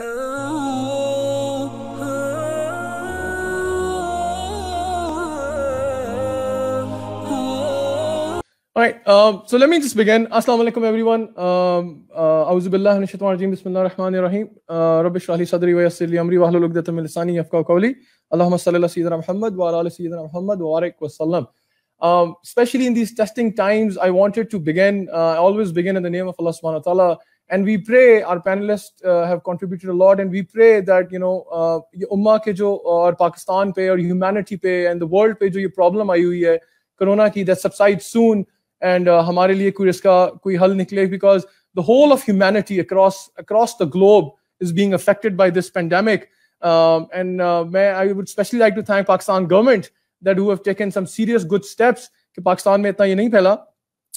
All right, um, so let me just begin. Assalamu alaikum, everyone. Um, uh, Auzu billahi minash shaitanir rajeem. Bismillahir rahmanir rahim. Uh, Rabbi shrah li sadri wa yassir li amri wa ahlul 'uqdatan min lisani yafqahu qawli. Allahumma salli ala sayyidina Muhammad wa ala ali sayyidina Muhammad wa barik wa sallam. Um, especially in these testing times, I wanted to begin. Uh, I always begin in the name of Allah subhanahu wa ta'ala, and we pray our panelists uh, have contributed a lot and we pray that you know uh, umma ke jo aur uh, pakistan pe or humanity pe and the world pe jo ye problem aayi hui hai corona ki that subsides soon and uh, hamare liye koi iska koi hal nikle because the whole of humanity across across the globe is being affected by this pandemic um, and uh, may, i would especially like to thank pakistan government that who have taken some serious good steps ki pakistan mein itna ye nahi phaila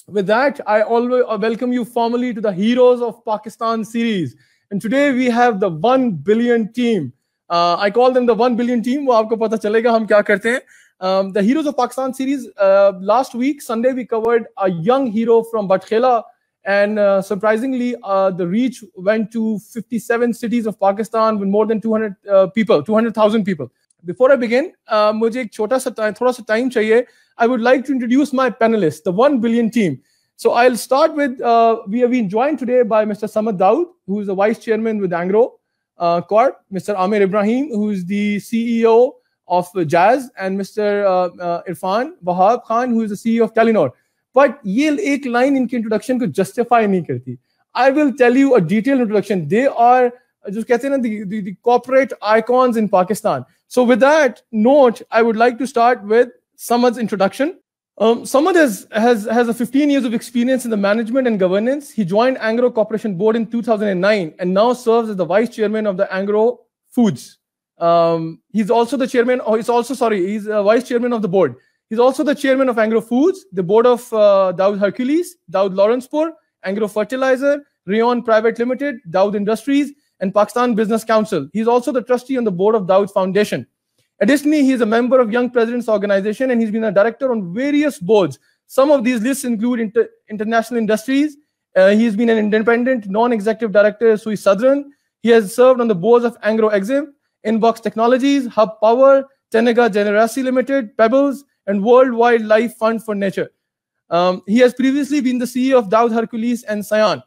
with that, I always uh, welcome you formally to the Heroes of Pakistan series. And today we have the 1 billion team. Uh, I call them the 1 billion team. वो आपको पता चलेगा हम क्या करते हैं. Um, the Heroes of Pakistan series. Uh, last week, Sunday, we covered a young hero from Batkhela. And uh, surprisingly, uh, the reach went to 57 cities of Pakistan with more than 200 uh, people, 200,000 people. Before I begin मुझे एक छोटा सा थोड़ा सा time चाहिए I would like to introduce my panelist the billion team so I will start with we been join today by mister Samad Dawood who is the vice chairman with Engro corp mister Aamir Ibrahim who is the CEO of Jazz and mister Irfan Wahab Khan who is the CEO of Telenor but ये एक line इनके introduction को justify नहीं करती I will tell you a detail introduction they are Just कहते हैं the corporate icons in Pakistan. So with that note, I would like to start with Samad's introduction. Um, Samad has, has, has a 15 years of experience in the management and governance. He joined Angro Corporation Board in 2009 and now serves as the vice chairman of the Angro Foods. Um, he's also the chairman, or oh, he's also, sorry, he's a uh, vice chairman of the board. He's also the chairman of Angro Foods, the board of uh, Dowd Hercules, Dowd Lawrencepore, Angro Fertilizer, Rion Private Limited, Dowd Industries, and Pakistan Business Council. He's also the trustee on the board of Dawood Foundation. Additionally, he is a member of Young Presidents Organization and he's been a director on various boards. Some of these lists include inter International Industries. Uh, he's been an independent non-executive director at Sui Southern. He has served on the boards of Anglo Exim, Inbox Technologies, Hub Power, Tenega Generasi Limited, Pebbles, and World Wildlife Fund for Nature. Um, he has previously been the CEO of Dowd Hercules and Cyan.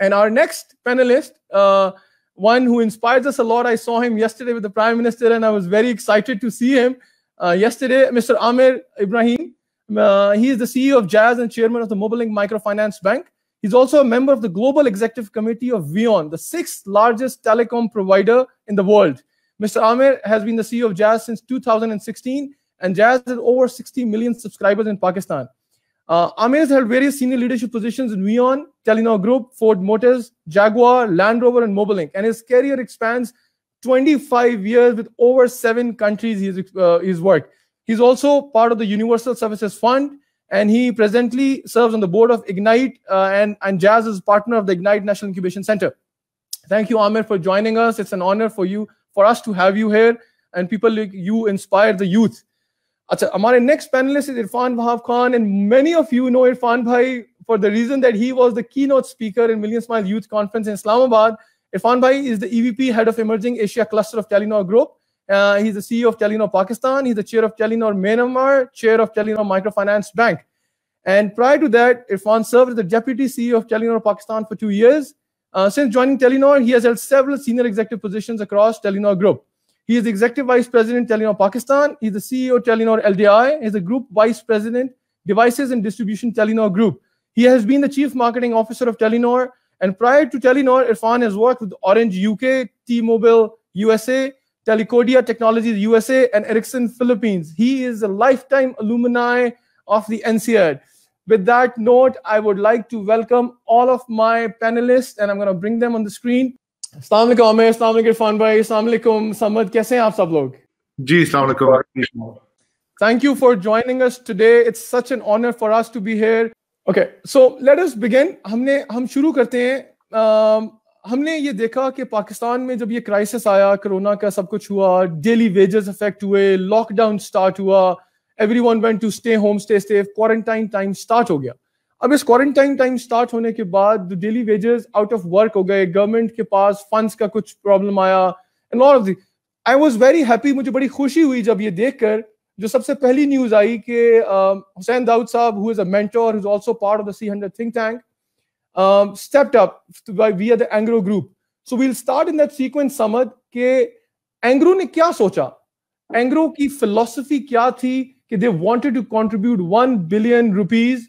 And our next panelist, uh, one who inspires us a lot, I saw him yesterday with the Prime Minister, and I was very excited to see him uh, yesterday, Mr. Amir Ibrahim. Uh, he is the CEO of Jazz and chairman of the Mobilink Microfinance Bank. He's also a member of the Global Executive Committee of Vion, the sixth largest telecom provider in the world. Mr. Amir has been the CEO of Jazz since 2016, and Jazz has over 60 million subscribers in Pakistan. Uh, Amir has held various senior leadership positions in Vion, Telenor Group, Ford Motors, Jaguar, Land Rover, and Mobilink. And his career spans 25 years with over seven countries he's, uh, he's worked. He's also part of the Universal Services Fund, and he presently serves on the board of Ignite uh, and, and Jazz is partner of the Ignite National Incubation Center. Thank you, Amir, for joining us. It's an honor for you, for us to have you here. And people like you inspire the youth अच्छा हमारे next panelist is Irfan Wahab Khan and many of you know Irfan भाई for the reason that he was the keynote speaker in million smile youth conference in Islamabad Irfan भाई is the EVP head of emerging Asia cluster of Telenor group Uh, he's the CEO of Telenor Pakistan. He's the chair of Telenor Myanmar, chair of Telenor Microfinance Bank. And prior to that, Irfan served as the deputy CEO of Telenor Pakistan for two years. Uh, since joining Telenor, he has held several senior executive positions across Telenor Group. He is the executive vice president, Telenor Pakistan. He's the CEO, Telenor LDI. He's the group vice president, devices and distribution, Telenor Group. He has been the chief marketing officer of Telenor. And prior to Telenor, Irfan has worked with Orange UK, T Mobile USA, Telecordia Technologies USA, and Ericsson Philippines. He is a lifetime alumni of the NCR. With that note, I would like to welcome all of my panelists, and I'm going to bring them on the screen. Irfan भाई समद कैसे हैं आप सब लोग जी अस्सलाम Thank you हमने हम शुरू करते हैं uh, हमने ये देखा कि पाकिस्तान में जब ये क्राइसिस आया कोरोना का सब कुछ हुआ डेली वेजेस अफेक्ट हुए लॉकडाउन स्टार्ट हुआ everyone went to stay home stay safe quarantine time start हो गया अब इस क्वारंटाइन टाइम स्टार्ट होने के बाद daily wages out of work हो गए गवर्नमेंट के पास फंड्स का कुछ प्रॉब्लम आया and all of the I was very happy मुझे बड़ी खुशी हुई जब ये देखकर जो सबसे पहली न्यूज आई कि हुसैन दाऊद साहब who is a mentor who is also part of the C hundred think tank stepped up we are the Engro group so we'll start in that sequence समझ के एंग्रो ने क्या सोचा एंग्रो की फिलोसफी क्या थी कि they wanted to contribute one billion rupees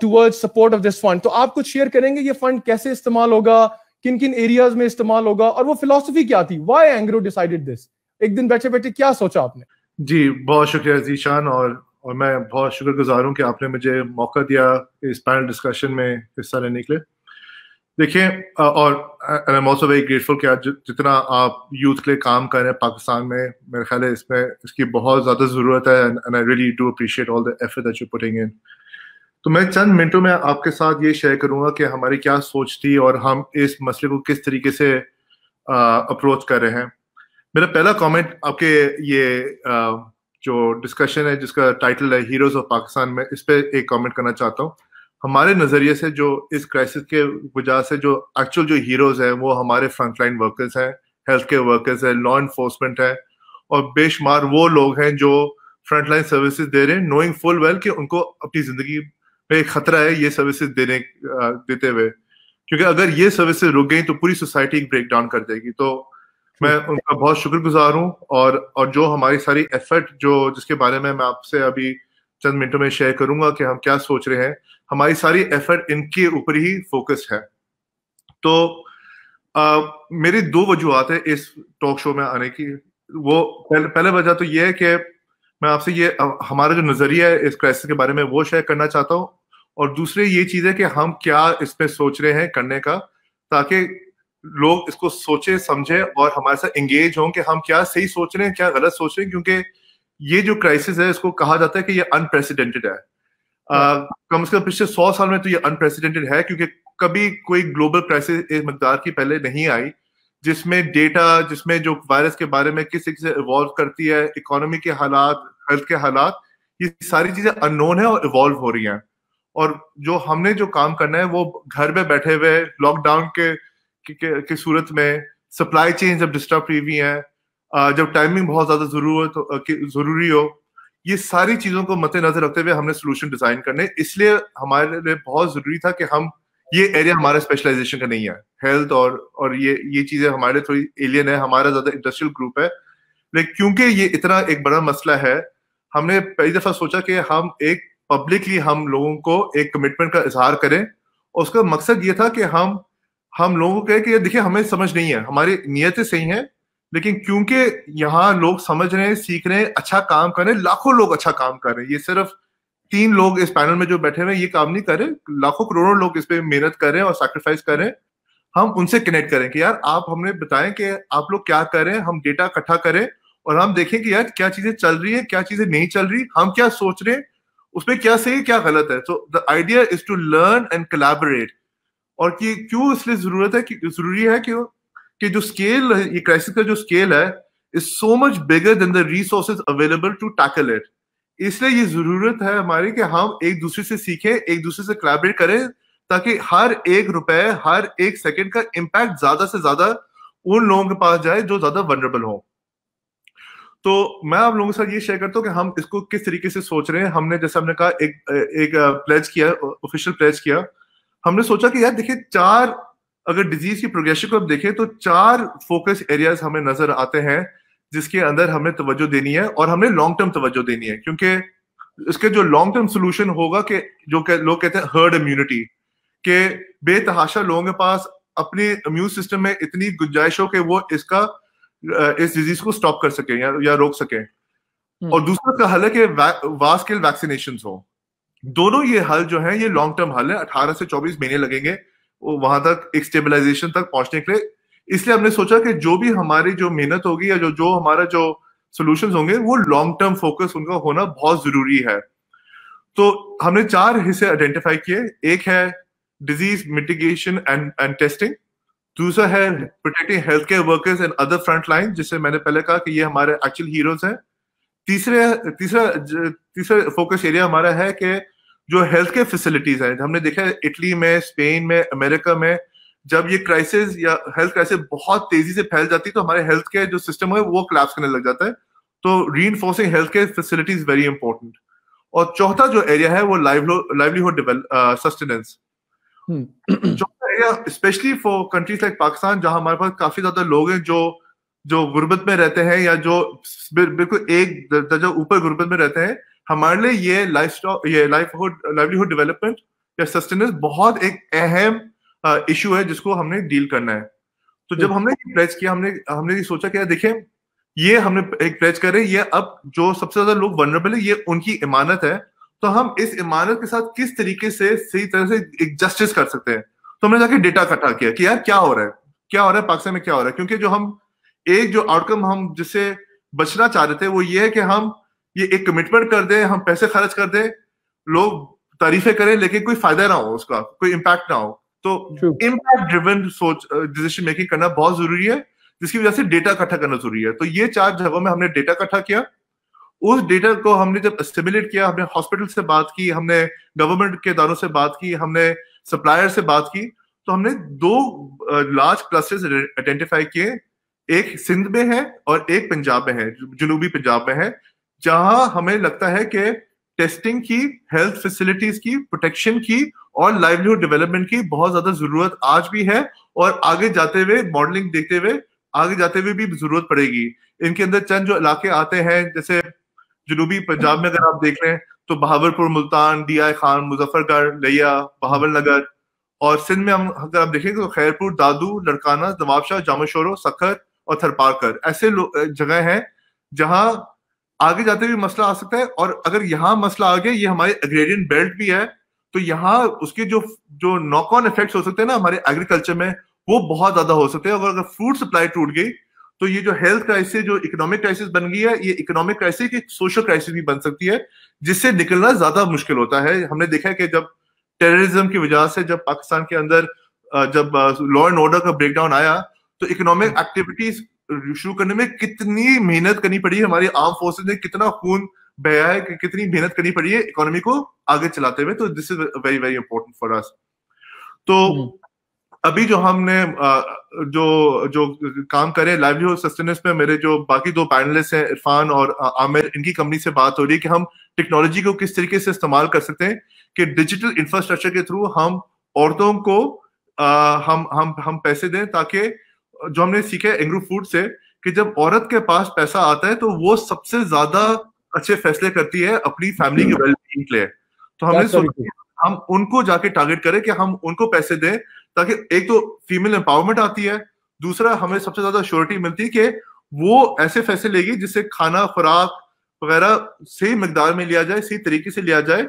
toward support of this fund तो आप कुछ शेयर करेंगे ये फंड कैसे इस्तेमाल होगा किन किन एरियाज में इस्तेमाल होगा और वो फिलोसफी क्या थी वाई एंग्रो डिसाइडेड दिस एक दिन बैठे बैठे क्या सोचा आपने जी बहुत शुक्रिया जीशान और और मैं बहुत शुक्रगुजार हूँ कि आपने मुझे मौका दिया इस पैनल डिस्कशन में हिस्सा लेने के लिए देखिए और I am also very grateful कि आज जितना आप यूथ के लिए काम कर रहे हैं पाकिस्तान में मेरे ख्याल है इसमें इसकी बहुत ज़्यादा ज़रूरत है and I really do appreciate all the effort that you putting in तो मैं चंद मिनटों में आपके साथ ये शेयर करूंगा कि हमारी क्या सोच थी और हम इस मसले को किस तरीके से अप्रोच कर रहे हैं मेरा पहला कमेंट आपके ये आ, जो डिस्कशन है जिसका टाइटल है हीरोज ऑफ पाकिस्तान में इस पर एक कमेंट करना चाहता हूँ हमारे नज़रिए से जो इस क्राइसिस के वजह से जो एक्चुअल जो हीरोज़ हैं वो हमारे फ्रंटलाइन वर्कर्स हैं हेल्थ केयर वर्कर्स हैं लॉ इन्फोर्समेंट है और बेशुमार वो लोग हैं जो फ्रंटलाइन सर्विसेज दे रहे हैं नोइंग फुल वेल कि उनको अपनी ज़िंदगी एक खतरा है ये सर्विसेज देने देते हुए क्योंकि अगर ये सर्विसेज रुक गई तो पूरी सोसाइटी ब्रेक डाउन कर जाएगी तो मैं उनका बहुत शुक्रगुजार हूँ और और जो हमारी सारी एफर्ट जो जिसके बारे में मैं आपसे अभी चंद मिनटों में शेयर करूंगा कि हम क्या सोच रहे हैं हमारी सारी एफर्ट इनके ऊपर ही फोकस है तो आ, मेरी दो वजूहत है इस टॉक शो में आने की वो पहले पहले वजह तो ये है कि मैं आपसे ये हमारा जो नजरिया है इस क्राइसिस के बारे में वो शेयर करना चाहता हूँ और दूसरे ये चीज है कि हम क्या इसमें सोच रहे हैं करने का ताकि लोग इसको सोचे समझे और हमारे साथ एंगेज हों कि हम क्या सही सोच रहे हैं क्या गलत सोच रहे हैं क्योंकि ये जो क्राइसिस है इसको कहा जाता है कि ये अनप्रेसिडेंटेड है हाँ। कम से कम पिछले सौ साल में तो ये अनप्रेसिडेंटेड है क्योंकि कभी कोई ग्लोबल क्राइसिस इस मकदार की पहले नहीं आई जिसमें डेटा जिसमें जो वायरस के बारे में किस तरीके से इवॉल्व करती है इकोनॉमी के हालात हेल्थ के हालात ये सारी चीजें अननोन है और इवॉल्व हो रही हैं और जो हमने जो काम करना है वो घर में बैठे हुए लॉकडाउन के, के, के सूरत में सप्लाई चेन जब डिस्टर्ब हुई हुई जब टाइमिंग बहुत ज्यादा जरूरत तो, जरूरी हो ये सारी चीजों को मद्देनजर रखते हुए हमने सोल्यूशन डिजाइन करने इसलिए हमारे लिए बहुत जरूरी था कि हम ये एरिया हमारा स्पेशलाइजेशन का नहीं है हेल्थ और और ये ये चीजें हमारे लिए थोड़ी एलियन है हमारा ज्यादा इंडस्ट्रियल ग्रुप है लेकिन क्योंकि ये इतना एक बड़ा मसला है हमने पहली दफा सोचा कि हम एक पब्लिकली हम लोगों को एक कमिटमेंट का इजहार करें और उसका मकसद ये था कि हम हम लोगों को कहें कि देखिए हमें समझ नहीं है हमारी नीयतें सही हैं लेकिन क्योंकि यहाँ लोग समझ रहे हैं सीख रहे हैं अच्छा काम कर रहे हैं लाखों लोग अच्छा काम कर रहे हैं ये सिर्फ तीन लोग इस पैनल में जो बैठे हुए ये काम नहीं कर रहे लाखों करोड़ों लोग इस पर मेहनत कर रहे हैं और सेक्रीफाइस कर रहे हैं हम उनसे कनेक्ट करें कि यार आप हमने बताएं कि आप लोग क्या करें हम डेटा इकट्ठा करें और हम देखें कि यार क्या चीजें चल रही है क्या चीजें नहीं चल रही हम क्या सोच रहे हैं उसमें क्या सही क्या गलत है so the idea is to learn and collaborate और कि क्यों इसलिए जरूरत है कि जरूरी है क्यों कि जो स्केल ये क्राइसिस का जो स्केल है is so much bigger than the resources available to tackle it इसलिए ये जरूरत है हमारी कि हम एक दूसरे से सीखें एक दूसरे से कलेबरेट करें ताकि हर एक रुपए हर एक सेकंड का इम्पैक्ट ज्यादा से ज्यादा उन लोगों के पास जाए जो ज्यादा वनरेबल हों तो मैं आप लोगों के साथ ये शेयर करता हूँ कि हम इसको किस तरीके से सोच रहे हैं हमने जैसे हमने कहा एक एक प्लेज किया ऑफिशियल प्लेज किया हमने सोचा कि यार देखिए चार अगर डिजीज की प्रोग्रेशन को देखें तो चार फोकस एरियाज हमें नजर आते हैं जिसके अंदर हमें तवज्जो देनी है और हमने लॉन्ग टर्म तवज्जो देनी है क्योंकि इसके जो लॉन्ग टर्म सोल्यूशन होगा कि जो के, लोग कहते हैं हर्ड इम्यूनिटी के बेतहाशा लोगों के पास अपने इम्यून सिस्टम में इतनी गुंजाइश हो कि वो इसका इस डिजीज को स्टॉप कर सके या, या रोक सके हम्म। और दूसरा का हल है कि वास्ट स्केल वैक्सीनेशन हो दोनों ये हल जो है ये लॉन्ग टर्म हल है अठारह से चौबीस महीने लगेंगे वहां तक एक स्टेबिलाईजेशन तक पहुंचने के लिए इसलिए हमने सोचा कि जो भी हमारी जो मेहनत होगी या जो जो हमारा जो सोल्यूशन होंगे वो लॉन्ग टर्म फोकस उनका होना बहुत जरूरी है तो हमने चार हिस्से आइडेंटिफाई किए एक है disease mitigation and and testing दूसरा है protecting health care workers and other front line जिसे मैंने पहले कहा कि ये हमारे एक्चुअल हीरोज हैं तीसरे तीसरा तीसरा फोकस एरिया हमारा है कि जो हेल्थ केयर फैसिलिटीज हैं हमने देखा है इटली में स्पेन में अमेरिका में जब ये क्राइसिस या हेल्थ क्राइसिस बहुत तेजी से फैल जाती है तो हमारे हेल्थ केयर जो सिस्टम है वो क्लैप्स करने लग जाता है तो reinforcing health care facilities very important और चौथा जो एरिया है वो livelihood uh, hmm. Sustenance area specially for countries like Pakistan जहां हमारे पास काफी ज्यादा लोग हैं जो जो गुर्बत में रहते हैं या जो बिल्कुल एक दर्जा ऊपर गुर्बत में रहते हैं हमारे लिए ये लाइफ ये लाइफहुड लाइवलीहुड डेवलपमेंट या सस्टेनेंस बहुत एक अहम इशू है जिसको हमने डील करना है तो जब हमने प्रेज किया हमने हमने ये सोचा कि देखिए ये हमने एक प्रेज करें ये अब जो सबसे ज्यादा लोग वनरेबल है ये उनकी इमानत है तो हम इस इमानत के साथ किस तरीके से सही तरह से एक जस्टिस कर सकते हैं तो हमने जाके डेटा इकट्ठा किया कि यार क्या हो रहा है क्या हो रहा है पाकिस्तान में क्या हो रहा है क्योंकि जो हम एक जो आउटकम हम जिससे बचना चाह रहे थे वो ये है कि हम ये एक कमिटमेंट कर दें हम पैसे खर्च कर दें लोग तारीफें करें लेकिन कोई फायदा ना हो उसका कोई इम्पैक्ट ना हो तो इम्पैक्ट ड्रिवन सोच डिसीजन मेकिंग करना बहुत जरूरी है जिसकी वजह से डेटा इकट्ठा करना जरूरी है तो ये चार जगहों में हमने डेटा इकट्ठा किया उस डेटा को हमने जब एस्टिमुलेट किया हमने हॉस्पिटल से बात की हमने गवर्नमेंट के दारों से बात की हमने सप्लायर से बात की तो हमने दो लार्ज क्लस्टर्स आइडेंटिफाई किए एक सिंध में है और एक पंजाब में है जुनूबी पंजाब में है जहां हमें लगता है कि टेस्टिंग की हेल्थ फैसिलिटीज की प्रोटेक्शन की और लाइवलीहुड डेवलपमेंट की बहुत ज्यादा जरूरत आज भी है और आगे जाते हुए मॉडलिंग देखते हुए आगे जाते हुए भी जरूरत पड़ेगी इनके अंदर चंद जो इलाके आते हैं जैसे जुनूबी पंजाब में अगर आप देख रहे हैं तो बहावरपुर मुल्तान आई खान मुजफ्फरगढ़ लिया बहावर नगर और सिंध में हम अगर आप देखेंगे तो खैरपुर दादू लड़काना नवाबशाह जामा सखर और थरपारकर ऐसे जगह हैं जहां आगे जाते भी मसला आ सकता है और अगर यहाँ मसला आ गया ये हमारे अग्रेरियन बेल्ट भी है तो यहाँ उसके जो जो नॉक ऑन इफेक्ट हो सकते हैं ना हमारे एग्रीकल्चर में वो बहुत ज्यादा हो सकते हैं अगर अगर फ्रूट सप्लाई टूट गई तो ये जो हेल्थ क्राइसिस जो इकोनॉमिक क्राइसिस बन गई है ये इकोनॉमिक क्राइसिस की सोशल क्राइसिस भी बन सकती है जिससे निकलना ज्यादा मुश्किल होता है हमने देखा है कि जब टेररिज्म की वजह से जब पाकिस्तान के अंदर जब लॉ एंड ऑर्डर का ब्रेकडाउन आया तो इकोनॉमिक एक्टिविटीज शुरू करने में कितनी मेहनत करनी पड़ी हमारी आर्म फोर्सेज ने कितना खून बहया है कि कितनी मेहनत करनी पड़ी है इकोनॉमी को आगे चलाते हुए तो this is very very important for us तो हम्म। अभी जो हमने जो जो काम करे लाइवलीहुड सस्टेनेंस में मेरे जो बाकी दो पैनलिस्ट हैं इरफान और आमिर इनकी कंपनी से बात हो रही है कि हम टेक्नोलॉजी को किस तरीके से इस्तेमाल कर सकते हैं कि डिजिटल इंफ्रास्ट्रक्चर के थ्रू हम औरतों को आ, हम हम हम पैसे दें ताकि जो हमने सीखे एंग्रो फूड से कि जब औरत के पास पैसा आता है तो वो सबसे ज्यादा अच्छे फैसले करती है अपनी फैमिली के वेलबींग के लिए तो हमने सोचा हम उनको जाके टारगेट करें कि हम उनको पैसे दें ताकि एक तो फीमेल एम्पावरमेंट आती है दूसरा हमें सबसे ज्यादा श्योरिटी मिलती है कि वो ऐसे फैसले लेगी जिससे खाना खुराक वगैरह सही मकदार में लिया जाए सही तरीके से लिया जाए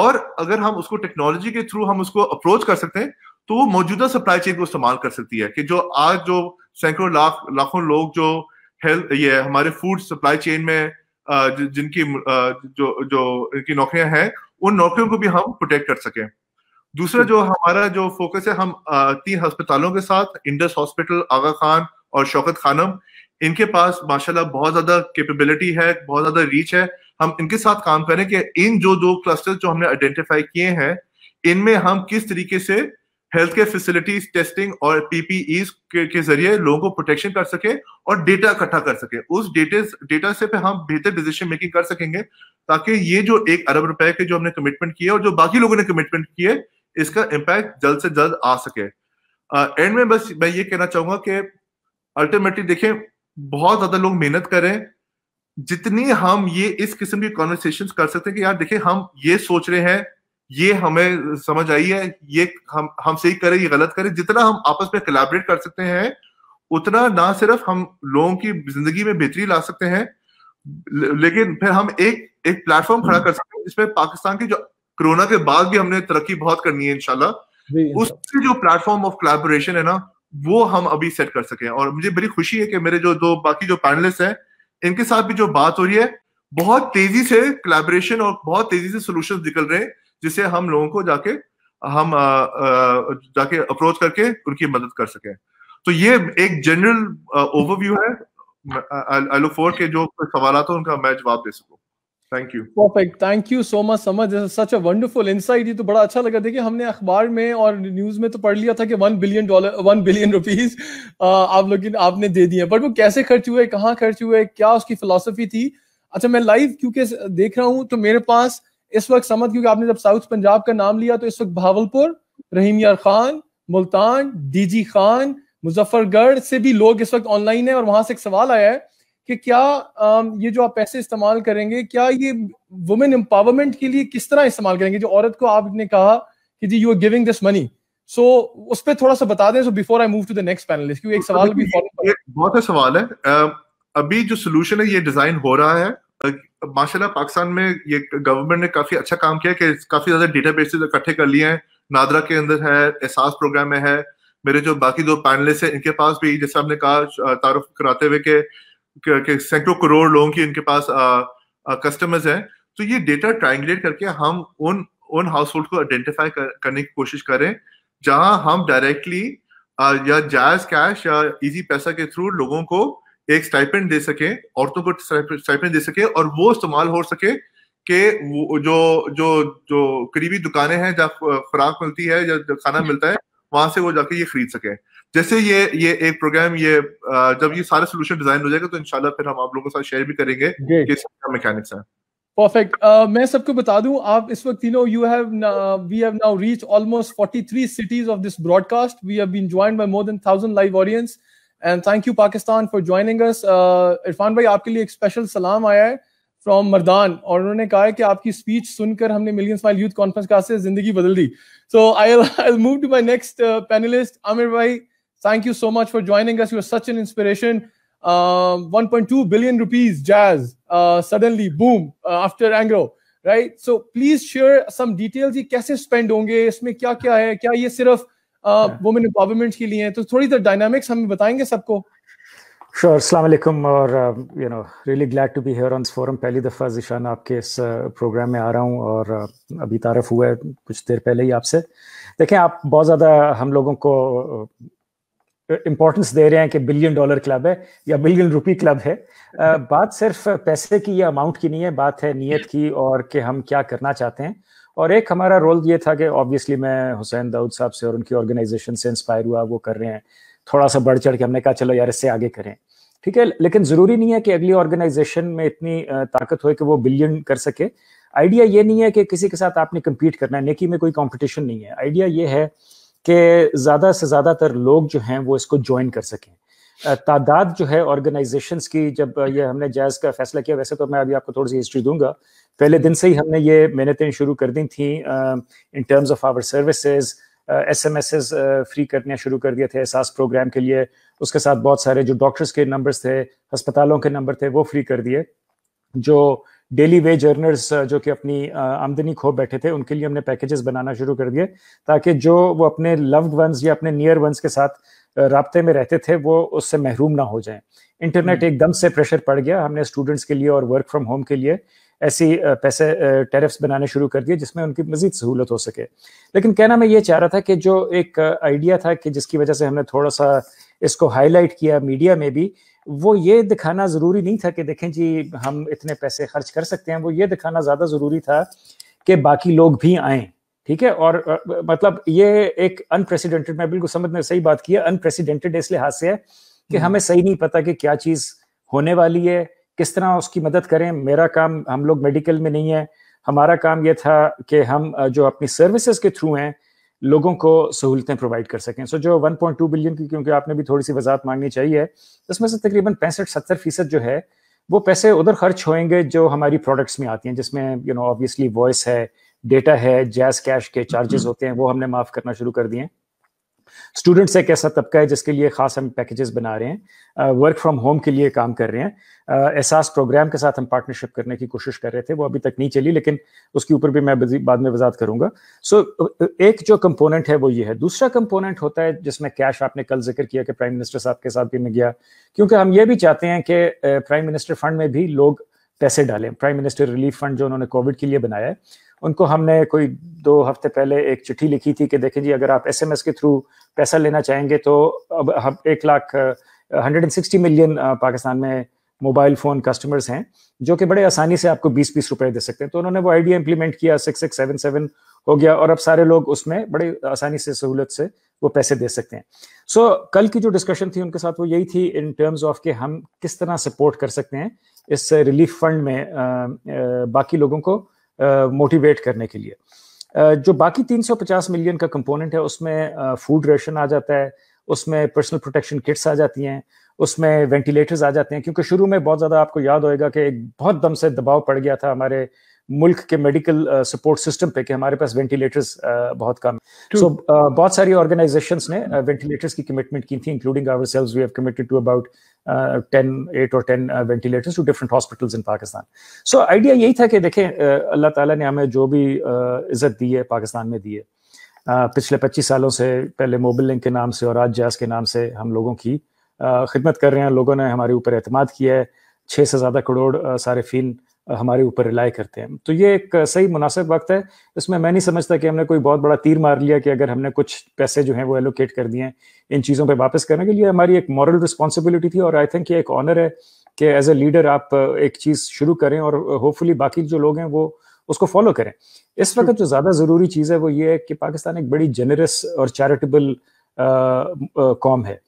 और अगर हम उसको टेक्नोलॉजी के थ्रू हम उसको अप्रोच कर सकते हैं तो वो मौजूदा सप्लाई चेन को इस्तेमाल कर सकती है कि जो आज जो सैकड़ों लाख लाखों लोग जो हेल्थ ये हमारे फूड सप्लाई चेन में जिनकी जो जो इनकी नौकरियां हैं उन नौकरियों को भी हम प्रोटेक्ट कर सकें दूसरा जो हमारा जो फोकस है हम तीन अस्पतालों के साथ इंडस हॉस्पिटल आगा खान और शौकत खानम इनके पास माशाल्लाह बहुत ज्यादा कैपेबिलिटी है बहुत ज्यादा रीच है हम इनके साथ काम करें कि इन जो दो क्लस्टर जो हमने आइडेंटिफाई किए हैं इनमें हम किस तरीके से हेल्थ केयर फैसिलिटीज टेस्टिंग और पीपीई के, के जरिए लोगों को प्रोटेक्शन कर सके और डेटा इकट्ठा कर सके उस डेटे डेटा से पे हम बेहतर डिसीजन मेकिंग कर सकेंगे ताकि ये जो एक अरब रुपए के जो हमने कमिटमेंट किए और जो बाकी लोगों ने कमिटमेंट किए इसका इम्पैक्ट जल्द से जल्द आ सके एंड में बस मैं ये कहना चाहूंगा कि अल्टीमेटली देखें बहुत ज्यादा लोग मेहनत करें जितनी हम ये इस किस्म की कॉन्वर्सेशन कर सकते हैं कि यार देखिए हम ये सोच रहे हैं ये हमें समझ आई है ये हम हम सही करें ये गलत करें जितना हम आपस में कलेबरेट कर सकते हैं उतना ना सिर्फ हम लोगों की जिंदगी में बेहतरी ला सकते हैं लेकिन फिर हम एक एक प्लेटफॉर्म खड़ा कर सकते हैं जिसमें पाकिस्तान के जो कोरोना के बाद भी हमने तरक्की बहुत करनी है इनशाला उससे जो प्लेटफॉर्म ऑफ कोलेबोरेशन है ना वो हम अभी सेट कर सके और मुझे बड़ी खुशी है कि मेरे जो दो बाकी जो पैनलिस्ट हैं इनके साथ भी जो बात हो रही है बहुत तेजी से कोलेबोरेशन और बहुत तेजी से सोल्यूशन निकल रहे हैं जिससे हम लोगों को जाके हम जाके अप्रोच करके उनकी मदद कर सके तो ये एक जनरल ओवरव्यू है आई लुक फोर के जो सवाल उनका मैं जवाब दे सकूं thank you perfect thank you so much समझ सच अ वंडरफुल इनसाइट ये तो बड़ा अच्छा लगा देखिए हमने अखबार में और न्यूज में तो पढ़ लिया था कि one billion dollar one billion rupees आप लोग आपने दे दिए बट वो कैसे खर्च हुए कहाँ खर्च हुए क्या उसकी फिलोसफी थी अच्छा मैं लाइव क्योंकि देख रहा हूँ तो मेरे पास इस वक्त समझ क्योंकि आपने जब साउथ पंजाब का नाम लिया तो इस वक्त भावलपुर रहीम यार खान मुल्तान डीजी खान मुजफ्फरगढ़ से भी लोग इस वक्त ऑनलाइन है और वहां से एक सवाल आया है कि क्या ये जो आप पैसे इस्तेमाल करेंगे क्या ये वुमेन एम्पावरमेंट के लिए किस तरह इस्तेमाल करेंगे जो औरत को आपने कहा कि जी you are giving this money so उस पर थोड़ा सा बता दें so before I move to the next panel क्योंकि एक सवाल भी बहुत है अच्छा सवाल है अभी जो सोल्यूशन है ये डिजाइन हो रहा है माशाल्लाह पाकिस्तान में ये गवर्नमेंट ने काफी अच्छा काम किया कि काफी ज्यादा डेटा बेसिस इकट्ठे कर लिए हैं नादरा के अंदर है एहसास प्रोग्राम में है मेरे जो बाकी दो पैनलिस्ट हैं इनके पास भी जैसे आपने कहा तारुफ कराते हुए कि सैकड़ों करोड़ लोगों की उनके पास कस्टमर्स हैं तो ये डेटा ट्रायंगुलेट करके हम उन उन हाउस होल्ड को आइडेंटिफाई कर, करने की कोशिश करें जहां हम डायरेक्टली या जायज कैश या इजी पैसा के थ्रू लोगों को एक स्टाइपेंट दे सके औरतों को स्टाइपेंट दे सके और वो इस्तेमाल हो सके कि जो जो जो करीबी दुकानें हैं जहाँ खुराक मिलती है या खाना मिलता है वहां से वो जाके ये खरीद सके जैसे ये ये एक प्रोग्राम ये जब ये सारे सोल्यूशन डिजाइन हो जाएगा तो इनशाला फिर हम आप लोगों के साथ शेयर भी करेंगे मैकेनिक्स हैं परफेक्ट uh, मैं सबको बता दूं आप इस वक्त तीनों you have we have now reach almost 43 cities of this broadcast we have been joined by more than 1000 live audience and thank you Pakistan for joining us Irfan भाई आपके लिए एक स्पेशल सलाम आया है फ्रॉम मर्दान और उन्होंने कहा है कि आपकी स्पीच सुनकर हमने मिलियन स्माइल यूथ कॉन्फ्रेंस का से जिंदगी बदल दी so I I move to my next panelist Aamir भाई Thank you so much for joining us. You're such an inspiration. Um, uh, 1.2 billion rupees, Jazz. Uh, suddenly, boom, uh, after Angro. Right so please share some details ये कैसे spend होंगे इसमें क्या क्या है क्या ये सिर्फ वुमेन uh, एम्पावरमेंट के लिए है तो थोड़ी देर डायनामिक्स हमें बताएंगे सबको श्योर अस्सलाम वालेकुम और you know really glad to be here on forum पहली दफ़ा जिशान आपके इस प्रोग्राम uh, में आ रहा हूँ और अभी तारफ हुआ है कुछ देर पहले ही आपसे देखें आप बहुत ज़्यादा हम लोगों को इम्पोर्टेंस दे रहे हैं कि बिलियन डॉलर क्लब है या बिलियन रुपी क्लब है बात सिर्फ पैसे की या अमाउंट की नहीं है बात है नीयत की और कि हम क्या करना चाहते हैं और एक हमारा रोल ये था कि ऑब्वियसली मैं हुसैन दाऊद साहब से और उनकी ऑर्गेनाइजेशन से इंस्पायर हुआ वो कर रहे हैं थोड़ा सा बढ़ चढ़ के हमने कहा चलो यार इससे आगे करें ठीक है लेकिन ज़रूरी नहीं है कि अगली ऑर्गेनाइजेशन में इतनी ताकत हो कि वो बिलियन कर सके आइडिया ये नहीं है कि किसी के साथ आपने कम्पीट करना है नेकी में कोई कॉम्पिटिशन नहीं है आइडिया ये है कि ज़्यादा से ज़्यादातर लोग जो हैं वो इसको ज्वाइन कर सकें तादाद जो है ऑर्गेनाइजेशन की जब ये हमने जायज़ का फैसला किया वैसे तो मैं अभी आपको थोड़ी सी हिस्ट्री दूंगा पहले दिन से ही हमने ये मेहनतें शुरू कर दी थी in terms of our services S M S S free करना शुरू कर दिए थे एहसास प्रोग्राम के लिए उसके साथ बहुत सारे जो डॉक्टर्स के नंबर्स थे अस्पतालों के नंबर थे वो फ्री कर दिए जो डेली वेज अर्नर्स जो कि अपनी आमदनी खो बैठे थे उनके लिए हमने पैकेजेस बनाना शुरू कर दिए ताकि जो वो अपने लव्ड वंस या अपने नियर वंस के साथ रबते में रहते थे वो उससे महरूम ना हो जाए इंटरनेट एकदम से प्रेशर पड़ गया हमने स्टूडेंट्स के लिए और वर्क फ्रॉम होम के लिए ऐसी पैसे टेरिफ्स बनाने शुरू कर दिए जिसमें उनकी मजीद सहूलत हो सके लेकिन कहना मैं ये चाह रहा था कि जो एक आइडिया था कि जिसकी वजह से हमने थोड़ा सा इसको हाईलाइट किया मीडिया में भी वो ये दिखाना ज़रूरी नहीं था कि देखें जी हम इतने पैसे खर्च कर सकते हैं वो ये दिखाना ज़्यादा ज़रूरी था कि बाकी लोग भी आए ठीक है और मतलब ये एक अनप्रेसिडेंटेड मैं बिल्कुल समझ में सही बात की है अनप्रेसिडेंटेड इस लिहाज से है कि हम्म। हमें सही नहीं पता कि क्या चीज़ होने वाली है किस तरह उसकी मदद करें मेरा काम हम लोग मेडिकल में नहीं है हमारा काम यह था कि हम जो अपनी सर्विसेज के थ्रू हैं लोगों को सहूलतें प्रोवाइड कर सकें सो so, जो 1.2 बिलियन की क्योंकि आपने भी थोड़ी सी वजात मांगनी चाहिए उसमें से तकरीबन पैंसठ सत्तर फीसद जो है वो पैसे उधर खर्च होएंगे जो हमारी प्रोडक्ट्स में आती हैं जिसमें यू नो ऑब्वियसली वॉइस है डेटा है जैस कैश के चार्जेस हम्म। होते हैं वो हमने माफ़ करना शुरू कर दिए हैं स्टूडेंट्स एक ऐसा तबका है जिसके लिए खास हम पैकेजेस बना रहे हैं वर्क फ्रॉम होम के लिए काम कर रहे हैं एहसास प्रोग्राम के साथ हम पार्टनरशिप करने की कोशिश कर रहे थे वो अभी तक नहीं चली लेकिन उसके ऊपर भी मैं बाद में वजात करूंगा सो so, एक जो कंपोनेंट है वो ये है दूसरा कंपोनेंट होता है जिसमें कैश आपने कल जिक्र किया कि प्राइम मिनिस्टर साहब के साथ भी मैं गया क्योंकि हम ये भी चाहते हैं कि प्राइम मिनिस्टर फंड में भी लोग पैसे डालें प्राइम मिनिस्टर रिलीफ फंड जो उन्होंने कोविड के लिए बनाया है उनको हमने कोई दो हफ्ते पहले एक चिट्ठी लिखी थी कि देखें जी अगर आप एसएमएस के थ्रू पैसा लेना चाहेंगे तो अब हम एक lakh hundred and sixty million Pakistan में मोबाइल फ़ोन कस्टमर्स हैं जो कि बड़े आसानी से आपको बीस बीस रुपए दे सकते हैं तो उन्होंने वो आइडिया इंप्लीमेंट किया सिक्स सेवन सेवन हो गया और अब सारे लोग उसमें बड़े आसानी से सहूलत से वो पैसे दे सकते हैं सो so, कल की जो डिस्कशन थी उनके साथ वो यही थी इन टर्म्स ऑफ कि हम किस तरह सपोर्ट कर सकते हैं इस रिलीफ फंड में आ, आ, बाकी लोगों को मोटिवेट करने के लिए जो बाकी 350 मिलियन का कंपोनेंट है उसमें फूड रेशन आ जाता है उसमें पर्सनल प्रोटेक्शन किट्स आ जाती हैं उसमें वेंटिलेटर्स आ जाते हैं क्योंकि शुरू में बहुत ज़्यादा आपको याद होएगा कि एक बहुत दम से दबाव पड़ गया था हमारे मुल्क के मेडिकल सपोर्ट सिस्टम पे कि हमारे पास वेंटिलेटर्स बहुत कम है सो so, बहुत सारी ऑर्गेनाइजेशंस ने वेंटिलेटर्स की कमिटमेंट की थी including ourselves we have committed to about ten eight or ten ventilators to different hospitals in Pakistan so idea यही था कि देखें अल्लाह ताला ने हमें जो भी इज्जत दी है पाकिस्तान में दी है पिछले पच्चीस सालों से पहले मोबाइल लिंक के नाम से और आज जैस के नाम से हम लोगों की खिदमत कर रहे हैं लोगों ने हमारे ऊपर अहतमाद किया है छः से ज़्यादा करोड़ सारे फीन हमारे ऊपर रिलाई करते हैं तो ये एक सही मुनासिब वक्त है इसमें मैं नहीं समझता कि हमने कोई बहुत बड़ा तीर मार लिया कि अगर हमने कुछ पैसे जो हैं वो एलोकेट कर दिए इन चीज़ों पे वापस करने के लिए हमारी एक मॉरल रिस्पॉन्सिबिलिटी थी और आई थिंक ये एक ऑनर है कि एज ए लीडर आप एक चीज़ शुरू करें और होपफुली बाकी जो लोग हैं वो उसको फॉलो करें इस वक्त जो ज़्यादा ज़रूरी चीज़ है वो ये है कि पाकिस्तान एक बड़ी जनरस और चैरिटेबल कॉम है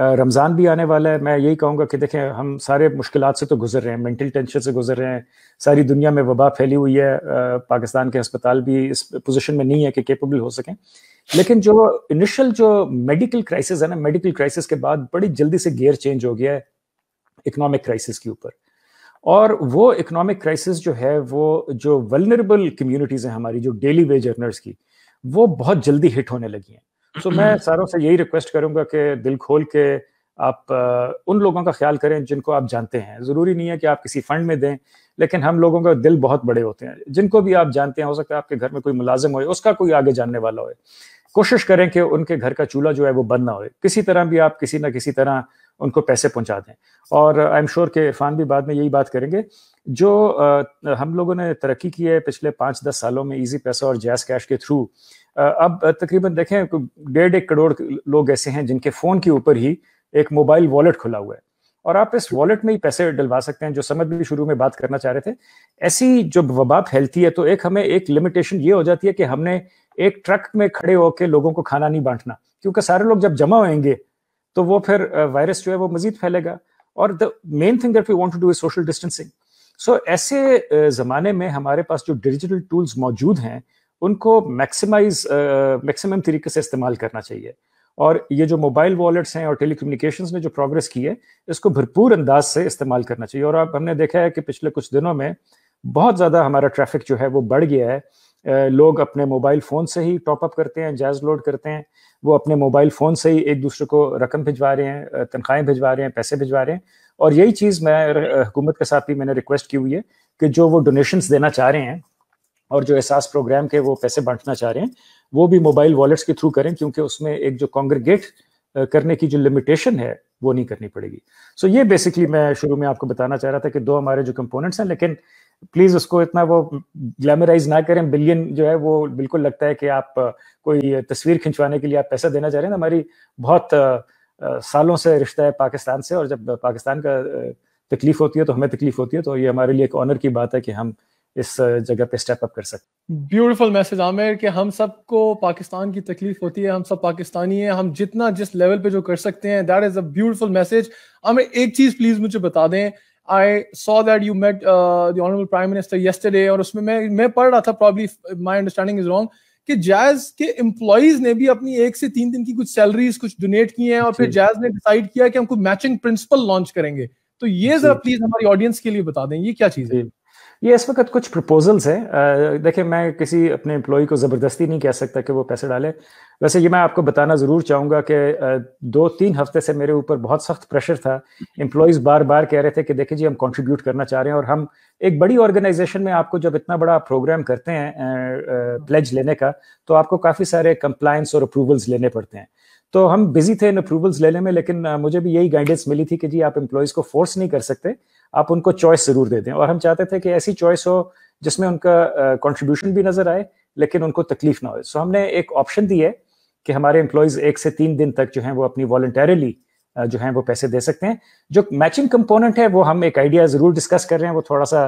रमज़ान भी आने वाला है मैं यही कहूँगा कि देखें हम सारे मुश्किल से तो गुजर रहे हैं मेंटल टेंशन से गुजर रहे हैं सारी दुनिया में वबा फैली हुई है पाकिस्तान के अस्पताल भी इस पोजिशन में नहीं है कि केपेबल हो सकें लेकिन जो इनिशियल जो मेडिकल क्राइसिस है ना मेडिकल क्राइसिस के बाद बड़ी जल्दी से गेयर चेंज हो गया है इकनॉमिक क्राइसिस के ऊपर और वो इकनॉमिक क्राइसिस जो है वो जो वलनरेबल कम्युनिटीज़ हैं हमारी जो डेली वेज अर्नर्स की वो बहुत जल्दी हिट होने लगी हैं सो मैं सारों से यही रिक्वेस्ट करूंगा कि दिल खोल के आप उन लोगों का ख्याल करें जिनको आप जानते हैं ज़रूरी नहीं है कि आप किसी फंड में दें लेकिन हम लोगों का दिल बहुत बड़े होते हैं जिनको भी आप जानते हैं हो सकता है आपके घर में कोई मुलाजिम हो उसका कोई आगे जानने वाला हो कोशिश करें कि उनके घर का चूल्हा जो है वो बंद ना हो किसी तरह भी आप किसी ना किसी तरह उनको पैसे पहुंचा दें और आई एम श्योर के इरफान भी बाद में यही बात करेंगे जो हम लोगों ने तरक्की की है पिछले पाँच दस सालों में इजी पैसा और जैस कैश के थ्रू अब तकरीबन देखें डेढ़ एक करोड़ लोग ऐसे हैं जिनके फ़ोन के ऊपर ही एक मोबाइल वॉलेट खुला हुआ है और आप इस वॉलेट में ही पैसे डलवा सकते हैं जो समझ भी शुरू में बात करना चाह रहे थे ऐसी जो वबा फैलती है तो एक हमें एक लिमिटेशन ये हो जाती है कि हमने एक ट्रक में खड़े होकर लोगों को खाना नहीं बांटना क्योंकि सारे लोग जब जमा होंगे तो वो फिर वायरस जो है वो मजीद फैलेगा और the main thing that we want to do social distancing so ऐसे ज़माने में हमारे पास जो डिजिटल टूल्स मौजूद हैं उनको मैक्सिमाइज मैक्सिमम तरीके से इस्तेमाल करना चाहिए और ये जो मोबाइल वॉलेट्स हैं और टेली ने जो प्रोग्रेस की है इसको भरपूर अंदाज से इस्तेमाल करना चाहिए और अब हमने देखा है कि पिछले कुछ दिनों में बहुत ज़्यादा हमारा ट्रैफिक जो है वो बढ़ गया है लोग अपने मोबाइल फ़ोन से ही टॉपअप करते हैं जैज लोड करते हैं वो अपने मोबाइल फ़ोन से ही एक दूसरे को रकम भिजवा रहे हैं तनख्वाहें भिजवा रहे हैं पैसे भिजवा रहे हैं और यही चीज़ मैं हुकूमत के साथ भी मैंने रिक्वेस्ट की हुई है कि जो वो डोनेशंस देना चाह रहे हैं और जो एहसास प्रोग्राम के वो पैसे बांटना चाह रहे हैं वो भी मोबाइल वॉलेट्स के थ्रू करें क्योंकि उसमें एक जो कॉन्ग्रेगेट करने की जो लिमिटेशन है वो नहीं करनी पड़ेगी सो so ये बेसिकली मैं शुरू में आपको बताना चाह रहा था कि दो हमारे जो कंपोनेंट्स हैं लेकिन प्लीज उसको इतना वो ग्लैमराइज ना करें बिलियन जो है वो बिल्कुल लगता है कि आप कोई तस्वीर खिंचवाने के लिए आप पैसा देना चाह रहे हैं हमारी बहुत सालों से रिश्ता है पाकिस्तान से और जब पाकिस्तान का तकलीफ होती है तो हमें तकलीफ होती है तो ये हमारे लिए एक ऑनर की बात है कि हम इस जगह पे स्टेप अप कर सकते ब्यूटीफुल मैसेज आमिर कि हम सबको पाकिस्तान की तकलीफ होती है हम सब पाकिस्तानी हैं हम जितना जिस लेवल पे जो कर सकते हैं that is a beautiful message Aamir एक चीज प्लीज मुझे बता दें I saw that you met the honourable prime minister yesterday और उसमें मैं मैं पढ़ रहा था probably my understanding is wrong कि जैज के एम्प्लॉयज ने भी अपनी एक से तीन दिन की कुछ सैलरीज कुछ डोनेट की हैं और फिर जैज ने डिसाइड किया कि हम कुछ मैचिंग प्रिंसिपल लॉन्च करेंगे तो ये जरा प्लीज हमारी ऑडियंस के लिए बता दें ये क्या चीज है ये इस वक्त कुछ प्रपोजल्स हैं देखिए मैं किसी अपने एम्प्लॉय को ज़बरदस्ती नहीं कह सकता कि वो पैसे डाले वैसे ये मैं आपको बताना ज़रूर चाहूँगा कि दो तीन हफ्ते से मेरे ऊपर बहुत सख्त प्रेशर था एम्प्लॉयज़ बार बार कह रहे थे कि देखिए जी हम कंट्रीब्यूट करना चाह रहे हैं और हम एक बड़ी ऑर्गेनाइजेशन में आपको जब इतना बड़ा प्रोग्राम करते हैं प्लेज लेने का तो आपको काफ़ी सारे कंप्लाइंस और अप्रूवल्स लेने पड़ते हैं तो हम बिजी थे इन अप्रूवल्स लेने में लेकिन मुझे भी यही गाइडेंस मिली थी कि जी आप एम्प्लॉयज़ को फोर्स नहीं कर सकते आप उनको चॉइस जरूर दे दें और हम चाहते थे कि ऐसी चॉइस हो जिसमें उनका कॉन्ट्रीब्यूशन uh, भी नजर आए लेकिन उनको तकलीफ ना हो सो हमने एक ऑप्शन दी है कि हमारे एम्प्लॉयज एक से तीन दिन तक जो है वो अपनी वॉल्टरली जो है वो पैसे दे सकते हैं जो मैचिंग कंपोनेंट है वो हम एक आइडिया जरूर डिस्कस कर रहे हैं वो थोड़ा सा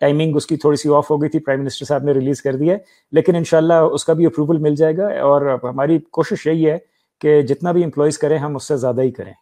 टाइमिंग उसकी थोड़ी सी ऑफ हो गई थी प्राइम मिनिस्टर साहब ने रिलीज कर दी है लेकिन इनशाला उसका भी अप्रूवल मिल जाएगा और हमारी कोशिश यही है कि जितना भी एम्प्लॉयज करें हम उससे ज्यादा ही करें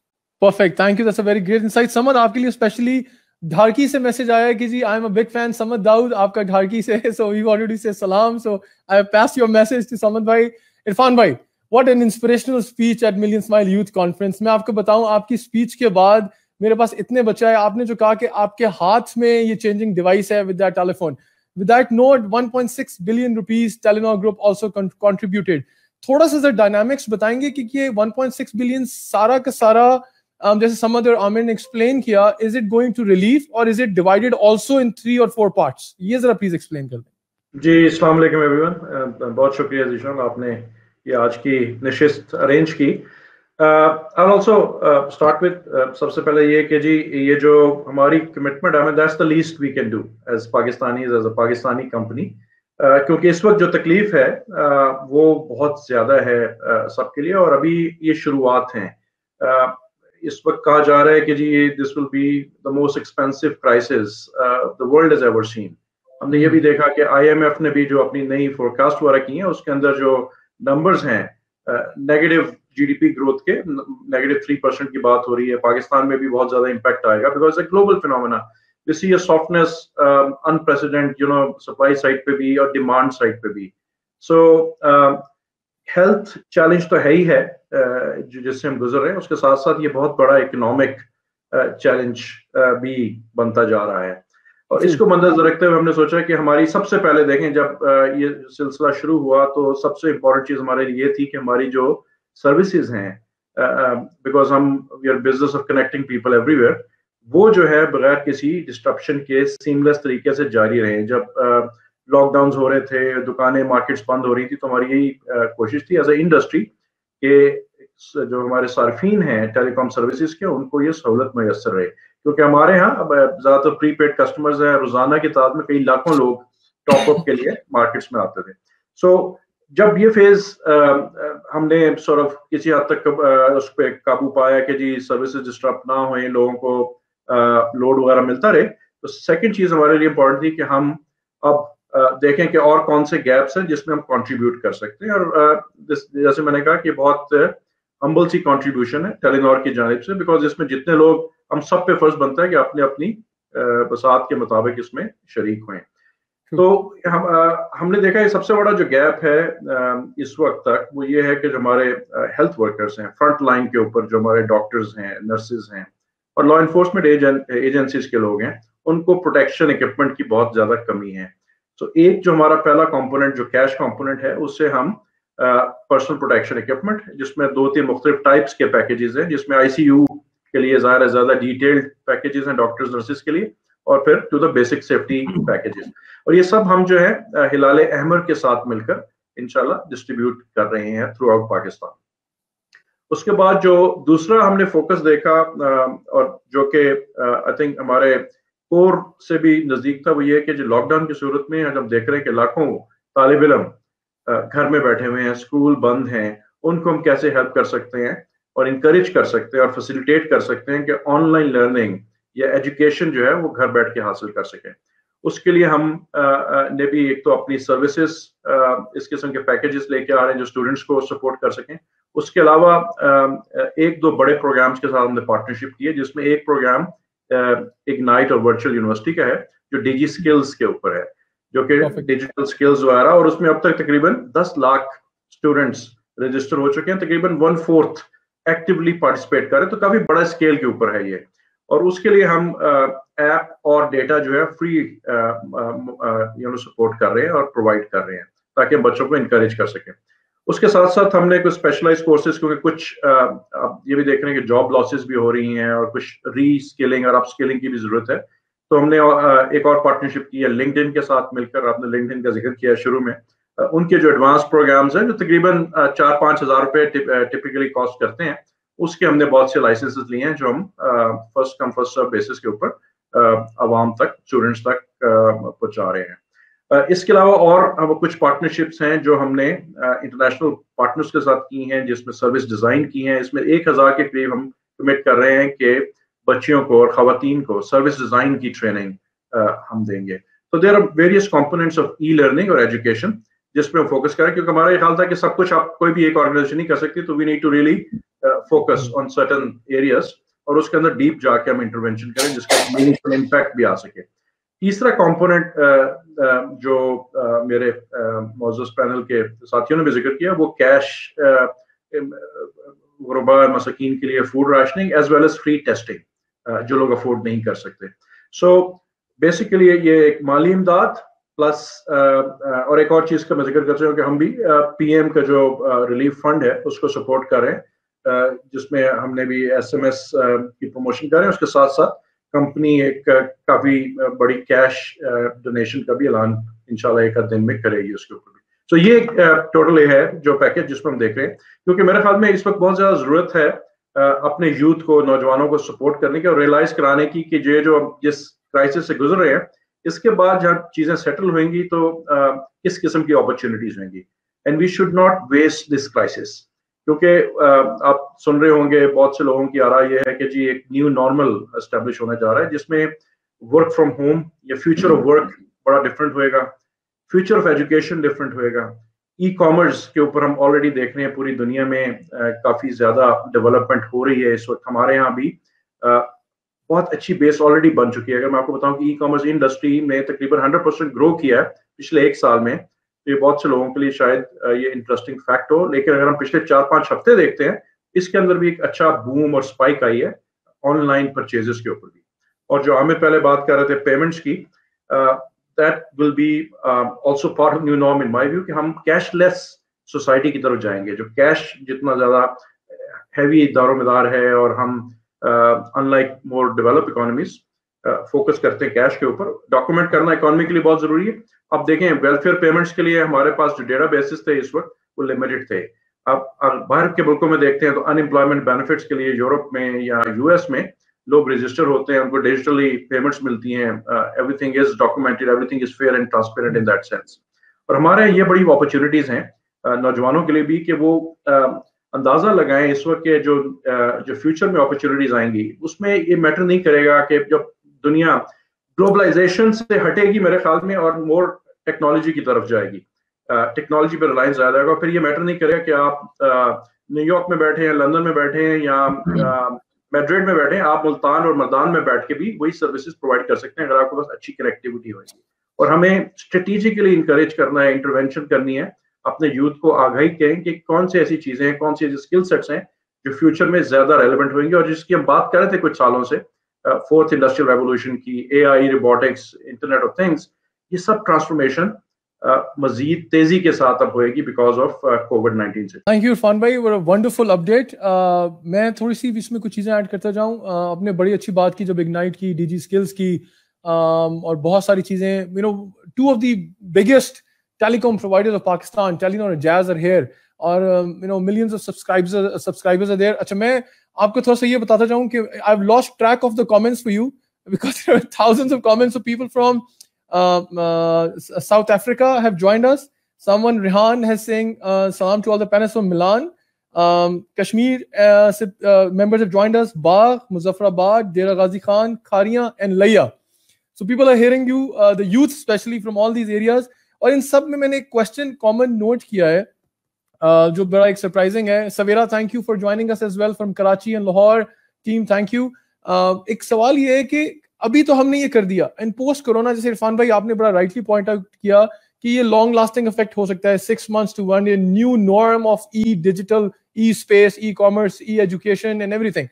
perfect thank you very great insight Samar आपके लिए स्पेशली ढारकी से मैसेज आया कि जी I am a big fan Samad Dawood आपका ढारकी से so we wanted to say सलाम so I pass your message to Samad भाई इरफान भाई what an inspirational speech at million smile youth conference मैं आपको बताऊं आपकी स्पीच के बाद मेरे पास इतने बच्चा है आपने जो कहा कि आपके हाथ में ये चेंजिंग डिवाइस है with that telephone with that note 1.6 billion rupees Telenor group also contributed थोड़ा सा डायनामिक्स बताएंगे कि ये 1.6 बिलियन सारा का सारा um, जैसे समझ और आमिर ने एक्सप्लेन किया is it going to relief or is it divided also in three or four part ये जरा प्लीज एक्सप्लेन कर दें जी इस्लाम वालेकुम एवरीवन uh, बहुत शुक्रिया जिशांग आपने ये आज की निशिस्त अरेंज की आई ऑल्सो स्टार्ट विद सबसे पहले ये कि जी ये जो हमारी कमिटमेंट है that's the least we can do as Pakistani as a Pakistani company क्योंकि इस वक्त जो तकलीफ है uh, वो बहुत ज्यादा है uh, सबके लिए और अभी ये शुरुआत है uh, इस वक्त कहा जा रहा है कि जी this will be the most expensive crisis the world is ever seen हमने ये भी हम्म। देखा कि आईएमएफ ने भी जो अपनी नई फोरकास्ट वगैरह की है उसके अंदर जो नंबर्स हैं नेगेटिव जीडीपी ग्रोथ के नेगेटिव थ्री परसेंट की बात हो रही है पाकिस्तान में भी बहुत ज्यादा इम्पैक्ट आएगा because a global phenomena this is a softness unprecedented you know supply side पे भी और डिमांड साइड पे भी so so, uh, health challenge तो है ही है जिससे हम गुजर रहे हैं उसके साथ साथ ये बहुत बड़ा इकोनॉमिक चैलेंज भी बनता जा रहा है और इसको मद्देनजर रखते हुए हमने सोचा कि हमारी सबसे पहले देखें जब ये सिलसिला शुरू हुआ तो सबसे इम्पोर्टेंट चीज़ हमारे लिए थी कि हमारी जो सर्विसेज हैं बिकॉज हम we are business of connecting people everywhere वो जो है बगैर किसी डिस्ट्रप्शन के सीमलेस तरीके से जारी रहे जब uh, लॉकडाउन हो रहे थे दुकानें मार्केट्स बंद हो रही थी तो हमारी यही कोशिश थी एज ए इंडस्ट्री के जो हमारे सार्फिन हैं टेलीकॉम सर्विसेज के उनको ये सहूलत मैसर रहे क्योंकि हमारे यहाँ अब ज़्यादातर प्री पेड कस्टमर्स हैं रोजाना की तादाद में कई लाखों लोग टॉपअप के लिए मार्केट्स में आते थे सो so, जब ये फेज हमने सौरभ किसी हद तक उस पर काबू पाया कि जी सर्विसेज डिस्टर्ब ना हो लोगों को लोड वगैरह मिलता रहे तो सेकंड चीज हमारे लिए इम्पोर्टेंट थी कि हम अब देखें कि और कौन से गैप्स हैं जिसमें हम कंट्रीब्यूट कर सकते हैं और जैसे मैंने कहा कि बहुत अम्बल सी कंट्रीब्यूशन है टेलीनॉर की जानब से बिकॉज इसमें जितने लोग हम सब पे फर्ज बनता है कि अपने अपनी बसात के मुताबिक इसमें शरीक हुए hmm. तो हम हमने देखा है सबसे बड़ा जो गैप है इस वक्त तक वो ये है कि जो हमारे हेल्थ वर्कर्स हैं फ्रंट लाइन के ऊपर जो हमारे डॉक्टर्स हैं नर्सेज हैं और लॉ एनफोर्समेंट एजेंसीज के लोग हैं उनको प्रोटेक्शन इक्विपमेंट की बहुत ज़्यादा कमी है तो एक जो हमारा पहला कंपोनेंट जो कैश कंपोनेंट है उससे हम पर्सनल प्रोटेक्शन इक्विपमेंट जिसमें दो तीन मुख्तलिफ टाइप्स के पैकेजेस हैं जिसमें आईसीयू के लिए ज़ाहिर है ज़्यादा डिटेल्ड पैकेजेस हैं डॉक्टर्स नर्सेज के लिए और फिर to the basic safety packages और ये सब हम जो है हिलाल अहमर के साथ मिलकर इनशाला डिस्ट्रीब्यूट कर रहे हैं थ्रू आउट पाकिस्तान उसके बाद जो दूसरा हमने फोकस देखा और जो कि आई थिंक हमारे कोर से भी नजदीक था वो ये कि जो लॉकडाउन की सूरत में हम देख रहे हैं कि लाखों तालब इलम घर में बैठे हुए हैं स्कूल बंद हैं उनको हम कैसे हेल्प कर सकते हैं और इंकरेज कर सकते हैं और फैसिलिटेट कर सकते हैं कि ऑनलाइन लर्निंग या एजुकेशन जो है वो घर बैठ के हासिल कर सकें उसके लिए हम ने भी एक तो अपनी सर्विसेज इस किस्म के पैकेजेस लेके आ रहे हैं जो स्टूडेंट्स को सपोर्ट कर सकें उसके अलावा एक दो बड़े प्रोग्राम्स के साथ हमने पार्टनरशिप की है जिसमें एक प्रोग्राम इग्नाइट और वर्चुअल यूनिवर्सिटी का है जो डिजी स्किल्स के ऊपर है जो कि डिजिटल स्किल्स वगैरह और उसमें अब तक तकरीबन दस लाख स्टूडेंट्स रजिस्टर हो चुके हैं तकरीबन वन फोर्थ एक्टिवली पार्टिसिपेट कर रहे हैं तो काफी बड़ा स्केल के ऊपर है ये और उसके लिए हम ऐप और डेटा जो है फ्री यू नो सपोर्ट कर रहे हैं और प्रोवाइड कर रहे हैं ताकि बच्चों को इंकरेज कर सकें उसके साथ साथ हमने कुछ स्पेशलाइज कोर्सेज क्योंकि कुछ आप ये भी देख रहे हैं कि जॉब लॉसेस भी हो रही हैं और कुछ री स्केलिंग और अप की भी जरूरत है तो हमने एक और पार्टनरशिप की है लिंकड के साथ मिलकर आपने लिंकड का जिक्र किया शुरू में उनके जो एडवांस प्रोग्राम्स हैं जो तकरीबन चार पाँच हजार रुपये टिपिकली कॉस्ट करते हैं उसके हमने बहुत से लाइसेंसेस लिए हैं जो हम first come first serve basis के ऊपर आवाम तक स्टूडेंट्स तक पहुंचा रहे हैं इसके अलावा और अब कुछ पार्टनरशिप्स हैं जो हमने इंटरनेशनल पार्टनर्स के साथ की हैं जिसमें सर्विस डिजाइन की हैं इसमें एक हजार के करीब हम कमिट कर रहे हैं कि बच्चियों को और खातन को सर्विस डिजाइन की ट्रेनिंग हम देंगे तो there are various components of e learning और एजुकेशन जिसपे हम फोकस करें क्योंकि हमारा ये ख्याल था कि सब कुछ आप कोई भी एक ऑर्गेनाइजेशन नहीं कर सकती तो we need to really focus on certain areas और उसके अंदर डीप जाके हम इंटरवेंशन करें जिसका मीनिंगफुल इम्पैक्ट भी आ सके तीसरा कंपोनेंट जो मेरे मौजूद पैनल के साथियों ने भी जिक्र किया वो कैश गुरबा मसकिन के लिए food rationing as well as free testing जो लोग अफोर्ड नहीं कर सकते सो बेसिकली ये एक माली इमदाद प्लस और एक और चीज़ का मैं जिक्र कर रहा हूँ कि हम भी पीएम का जो रिलीफ फंड है उसको सपोर्ट करें जिसमें हमने भी एसएमएस की प्रमोशन करें उसके साथ साथ कंपनी एक uh, काफी uh, बड़ी कैश डोनेशन uh, का भी ऐलान इंशाल्लाह एक दिन में करेगी उसके ऊपर भी सो so ये एक टोटल है जो पैकेज जिसको हम देख रहे हैं क्योंकि मेरे ख्याल में इस वक्त बहुत ज्यादा जरूरत है अपने यूथ को नौजवानों को सपोर्ट करने की और रियलाइज कराने की कि ये जो जिस क्राइसिस से गुजर रहे हैं इसके बाद जब चीजें सेटल होंगी तो किस किस्म की अपॉर्चुनिटीज होंगी and we should not waste this crisis क्योंकि आप सुन रहे होंगे बहुत से लोगों की आ रहा यह है कि जी एक न्यू नॉर्मल एस्टेब्लिश होने जा रहा है जिसमें वर्क फ्रॉम होम या फ्यूचर ऑफ वर्क बड़ा डिफरेंट होएगा फ्यूचर ऑफ एजुकेशन डिफरेंट होएगा ई कॉमर्स के ऊपर हम ऑलरेडी देख रहे हैं पूरी दुनिया में आ, काफी ज्यादा डेवलपमेंट हो रही है इस वक्त हमारे यहाँ भी आ, बहुत अच्छी बेस ऑलरेडी बन चुकी है अगर मैं आपको बताऊं कि ई कॉमर्स इंडस्ट्री ने तकरीबन 100 परसेंट ग्रो किया है पिछले एक साल में तो ये बहुत से लोगों के लिए शायद ये इंटरेस्टिंग फैक्ट हो लेकिन अगर हम पिछले चार पांच हफ्ते देखते हैं इसके अंदर भी एक अच्छा बूम और स्पाइक आई है ऑनलाइन परचेजेस के ऊपर भी और जो हमें पहले बात कर रहे थे पेमेंट्स की that will be also part of new norm in my view कि हम कैशलेस सोसाइटी की तरफ जाएंगे जो कैश जितना ज्यादा हैवी दारोमदार है और हम unlike more develop economies focus करते हैं कैश के ऊपर डॉक्यूमेंट करना इकोनॉमी के लिए बहुत जरूरी है अब देखें वेलफेयर पेमेंट्स के लिए हमारे पास जो डेटा बेसिस थे इस वक्त वो लिमिटेड थे अब बाहर के मुल्कों में देखते हैं तो अनएम्प्लॉयमेंट बेनिफिट्स के लिए यूरोप में या यूएस में लोग रजिस्टर होते हैं उनको डिजिटली पेमेंट्स मिलती हैं everything is documented everything is fair and transparent in that sense और हमारे ये बड़ी अपॉर्चुनिटीज हैं नौजवानों के लिए भी कि वो अंदाजा लगाएं इस वक्त के जो जो फ्यूचर में अपॉर्चुनिटीज आएंगी उसमें ये मैटर नहीं करेगा कि जब दुनिया ग्लोबलाइजेशन से हटेगी मेरे ख्याल में और मोर टेक्नोलॉजी की तरफ जाएगी टेक्नोलॉजी पर रिलायंस ज्यादा आएगा फिर ये मैटर नहीं करेगा कि आप न्यूयॉर्क में बैठे हैं लंदन में बैठे हैं या मेड्रिड में बैठे हैं आप मुल्तान और मैदान में बैठ के भी वही सर्विसेज प्रोवाइड कर सकते हैं अगर आपके पास अच्छी कनेक्टिविटी होगी और हमें स्ट्रेटेजिकली इंकरेज करना है इंटरवेंशन करनी है अपने यूथ को आगाही कहें कि कौन सी ऐसी चीजें हैं कौन सी ऐसी स्किल सेट्स हैं जो फ्यूचर में ज्यादा रेलिवेंट होंगी और जिसकी हम बात कर रहे थे कुछ सालों से फोर्थ इंडस्ट्रियल रेवोल्यूशन की A I robotics internet of things ये सब ट्रांसफॉर्मेशन मजीद तेजी के साथ अब होएगी बिकॉज ऑफ कोविड नाइनटीन से थैंक यू इरफान भाई वंडरफुल अपडेट मैं थोड़ी सी इसमें कुछ चीजें ऐड करता जाऊं uh, बड़ी अच्छी बात की जब इग्नाइट की डीजी स्किल्स की um, और बहुत सारी चीजें you know two of the biggest telecom providers of Pakistan Telenor Jazz are here और you know millions of subscribers subscribers are there अच्छा मैं आपको थोड़ा सा ये बताता चाहूँ कि I have lost track of the comments for you because there are thousands of comments of people from Uh, uh, uh, South Africa have joined us. Someone, Rihan, has saying salam to all the panelists from Milan. Um, Kashmir members have joined us. Bagh, Muzaffarabad, Dera Ghazi Khan, Kharia, and Laya. So people are hearing you, uh, the youth especially from all these areas. And in sub, में मैंने एक question common note. किया है uh, is very surprising. Surprising है Savera thank you for joining us as well from Karachi and Lahore team thank you एक सवाल ये है कि अभी तो हमने ये कर दिया एंड पोस्ट कोरोना जैसे इरफान भाई आपने बड़ा राइटली पॉइंट आउट किया कि ये लॉन्ग लास्टिंग इफेक्ट हो सकता है सिक्स मंथ्स टू वन ये new norm of e digital e space e commerce e education and everything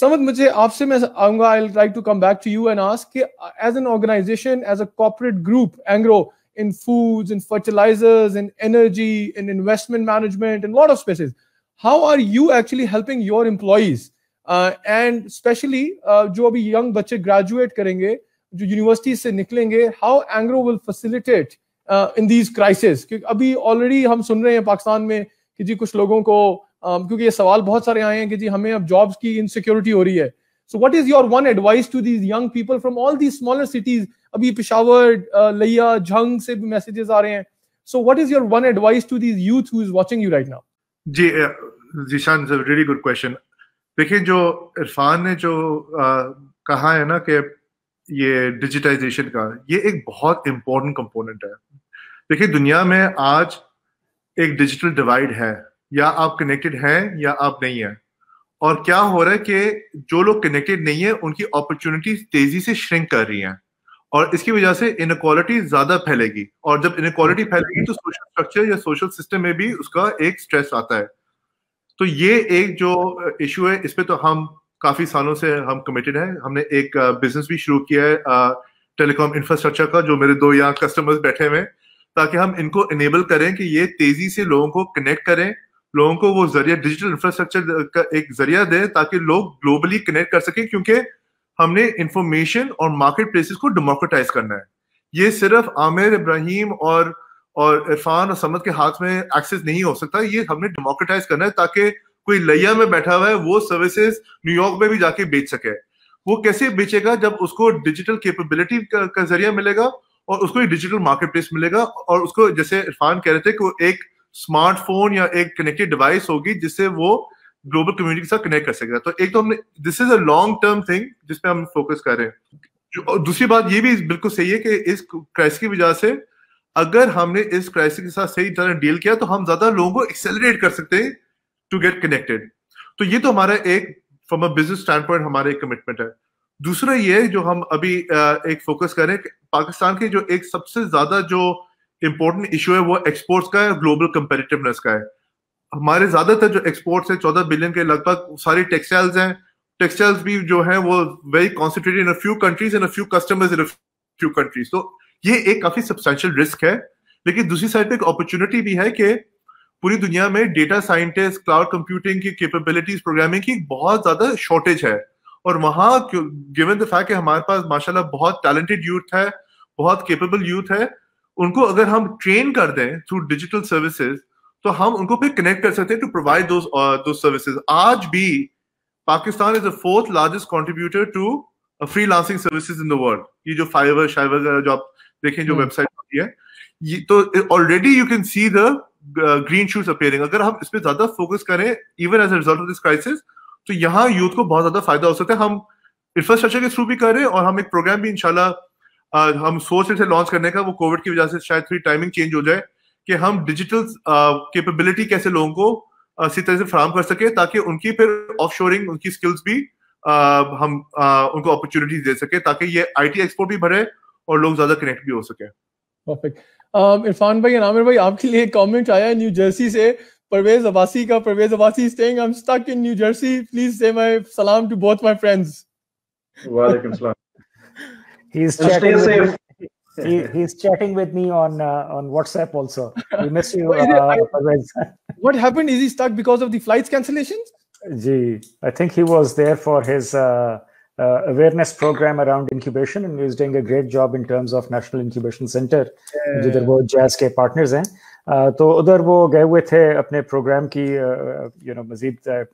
समझ मुझे आपसे मैं आऊंगा I like to come back to you and ask कि as an organisation as a corporate group Engro in foods in fertilizers in energy in investment management in lot of spaces how are you actually helping your employees and uh, specially uh, जो अभी young बच्चे graduate करेंगे जो university से निकलेंगे how Engro will facilitate in these crisis क्योंकि अभी already हम सुन रहे हैं पाकिस्तान में कि जी कुछ लोगों को um, क्योंकि ये सवाल बहुत सारे आए हैं कि जी हमें अब जॉब्स की इनसिक्योरिटी हो रही है so what is your one advice to these young people from all these smaller cities अभी पिशावर uh, लिया झंग से भी मैसेजेस आ रहे हैं so what is your one advice to these youth who is watching you right now जी Zeeshan really good question देखिए जो इरफान ने जो आ, कहा है ना कि ये डिजिटाइजेशन का ये एक बहुत इम्पोर्टेंट कंपोनेंट है देखिए दुनिया में आज एक डिजिटल डिवाइड है या आप कनेक्टेड हैं या आप नहीं हैं और क्या हो रहा है कि जो लोग कनेक्टेड नहीं है उनकी अपॉर्चुनिटीज तेजी से श्रिंक कर रही हैं और इसकी वजह से इनक्वालिटी ज्यादा फैलेगी और जब इनक्वालिटी फैलेगी तो सोशल स्ट्रक्चर या सोशल सिस्टम में भी उसका एक स्ट्रेस आता है तो ये एक जो इशू है इस पर तो हम काफी सालों से हम कमिटेड हैं हमने एक बिजनेस भी शुरू किया है टेलीकॉम इंफ्रास्ट्रक्चर का जो मेरे दो यहाँ कस्टमर्स बैठे हुए हैं ताकि हम इनको इनेबल करें कि ये तेजी से लोगों को कनेक्ट करें लोगों को वो जरिया डिजिटल इंफ्रास्ट्रक्चर का एक जरिया दें ताकि लोग ग्लोबली कनेक्ट कर सकें क्योंकि हमने इंफॉर्मेशन और मार्केट प्लेसेस को डेमोक्रेटाइज करना है ये सिर्फ आमिर इब्राहिम और और इरफान और समद के हाथ में एक्सेस नहीं हो सकता ये हमने डेमोक्रेटाइज करना है ताकि कोई लैया में बैठा हुआ है वो सर्विसेज न्यूयॉर्क में भी जाके बेच सके वो कैसे बेचेगा जब उसको डिजिटल कैपेबिलिटी का, का जरिया मिलेगा और उसको एक डिजिटल मार्केट प्लेस मिलेगा और उसको जैसे इरफान कह रहे थे कि वो एक स्मार्टफोन या एक कनेक्टेड डिवाइस होगी जिससे वो ग्लोबल कम्युनिटी के साथ कनेक्ट कर सकेगा तो एक तो हमने this is a long term thing जिसपे हम फोकस कर रहे हैं और दूसरी बात ये भी बिल्कुल सही है कि इस क्राइसिस की वजह से अगर हमने इस क्राइसिस के साथ सही तरह डील किया तो हम ज्यादा लोगों को एक्सेलरेट कर सकते हैं टू गेट कनेक्टेड तो ये तो हमारा एक from a business standpoint हमारा एक कमिटमेंट है दूसरा ये जो हम अभी एक फोकस करें पाकिस्तान के जो एक सबसे ज्यादा जो इम्पोर्टेंट इशू है वो एक्सपोर्ट्स का है ग्लोबल कंपेरेटिवनेस का है हमारे ज्यादातर जो एक्सपोर्ट्स है चौदह बिलियन के लगभग सारे टेक्सटाइल्स हैं टेक्सटाइल्स भी जो है वो very concentrated in few countries in few customers in few countries तो ये एक काफी सब्सटेंशियल रिस्क है लेकिन दूसरी साइड पे एक अपॉर्चुनिटी भी है कि पूरी दुनिया में डेटा साइंटिस्ट क्लाउड कंप्यूटिंग की कैपेबिलिटीज प्रोग्रामिंग की बहुत ज्यादा शॉर्टेज है और वहां गिवन द फैक्ट हमारे पास माशाल्लाह बहुत टैलेंटेड यूथ है बहुत केपेबल यूथ है उनको अगर हम ट्रेन कर दें थ्रू डिजिटल सर्विसेज तो हम उनको फिर कनेक्ट कर सकते हैं टू प्रोवाइड दो सर्विसेज आज भी Pakistan is the fourth largest contributor to freelancing services in the world ये जो फाइवर शाइवर जो आप देखें जो वेबसाइट हम्म। होती है ये तो already you can see the green shoot appearing अगर हम इस पर ज्यादा फोकस करें even as a result of this crisis तो यहाँ यूथ को बहुत ज्यादा फायदा हो सकता है हम इंफ्रास्ट्रक्चर के थ्रू भी कर रहे हैं और हम एक प्रोग्राम भी इनशाला uh, हम सोच रहे थे लॉन्च करने का वो कोविड की वजह से शायद थोड़ी टाइमिंग चेंज हो जाए कि हम डिजिटल केपेबिलिटी uh, कैसे लोगों को uh, इसी तरह से फ्राहम कर सके ताकि उनकी फिर ऑफ उनकी स्किल्स भी आ, हम आ, उनको अपॉर्चुनिटीज दे सके ताकि ये आईटी एक्सपोर्ट भी बढ़े और लोग ज्यादा कनेक्ट भी हो सके परफेक्ट इरफान um, भाई आमिर भाई आपके लिए कमेंट आया न्यू जर्सी से परवेज अबासी का Parvez Abbasi saying I am stuck in New Jersey please say my सलाम टू बोथ माय फ्रेंड्स वालेकुम सलाम he is chatting he, he's chatting with me on uh, on WhatsApp also. We miss you, uh, What happened? Is he stuck because of the flights cancellations? Gee, I think he was there for his uh, uh, awareness program around incubation and is doing a great job in terms of National Incubation Center जिधर वो jazz के partners हैं uh, तो उधर वो गए the थे अपने programme uh, uh,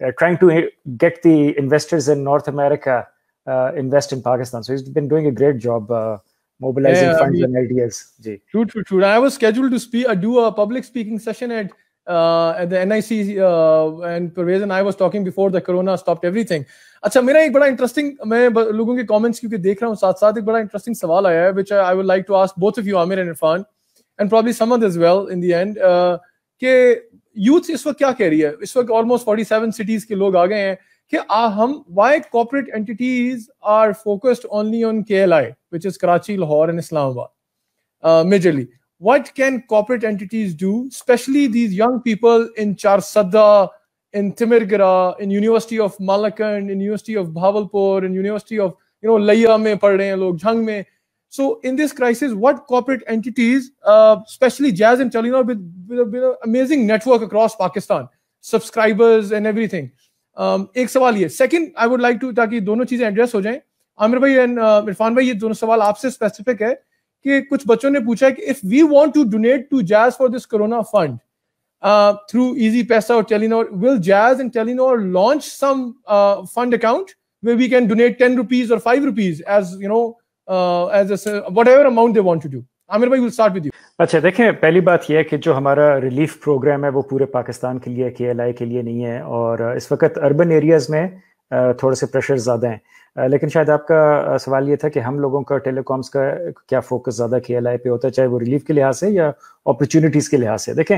uh, trying to get the investors in North America uh, invest in Pakistan. So he's been doing a great job uh, mobilizing yeah, funds I mean, and ideas. True, true, true. I was scheduled to speak, uh, do a public speaking session at the NIC uh, and Parvez uh, and I was talking before the corona stopped everything. अच्छा मेरा एक बड़ा interesting मैं लोगों के comments क्योंकि देख रहा हूँ साथ साथ एक बड़ा इंटरेस्टिंग सवाल आया है which I would like to ask both of you Aamir and Irfan and probably Samad as well in the end कि यूथ इस वक्त क्या कह रही है इस वक्त ऑलमोस्ट 47 सिटीज के लोग आ गए हैं कि आ हम why corporate entities are focused only on KLI which is Karachi Lahore and Islamabad majorly what can corporate entities do, especially these young people in Charsada, in Timirgira, in University of Malakand, in University of Bahawalpur, in University of you know Laya mein pad rahe hain log, Jhang mein. So in this crisis, what corporate entities, uh, especially Jazz and Chalino with, with, with an amazing network across Pakistan, subscribers and everything. Um, एक सवाल ये Second, I would like to ताकि दोनों चीजें address हो जाएं आमिर भाई and uh, Irfan भाई ये दोनों सवाल आपसे specific है कि कुछ बच्चों ने पूछा है कि if we want to donate to Jazz for this corona fund through Easypaisa or Telenor will Jazz and Telenor launch some fund account way we can donate ten rupees or five rupees as you know as whatever amount they want to do Aamir भाई will start with you अच्छा देखें पहली बात यह है कि जो हमारा रिलीफ प्रोग्राम है वो पूरे पाकिस्तान के लिए के एल के लिए नहीं है और इस वक्त अर्बन एरियाज में थोड़े से प्रेशर ज़्यादा हैं लेकिन शायद आपका सवाल ये था कि हम लोगों का टेलीकॉम्स का क्या फोकस ज़्यादा के एल पे होता है चाहे वो रिलीफ के लिहाज से या अपॉर्चुनिटीज़ के लिहाज से देखें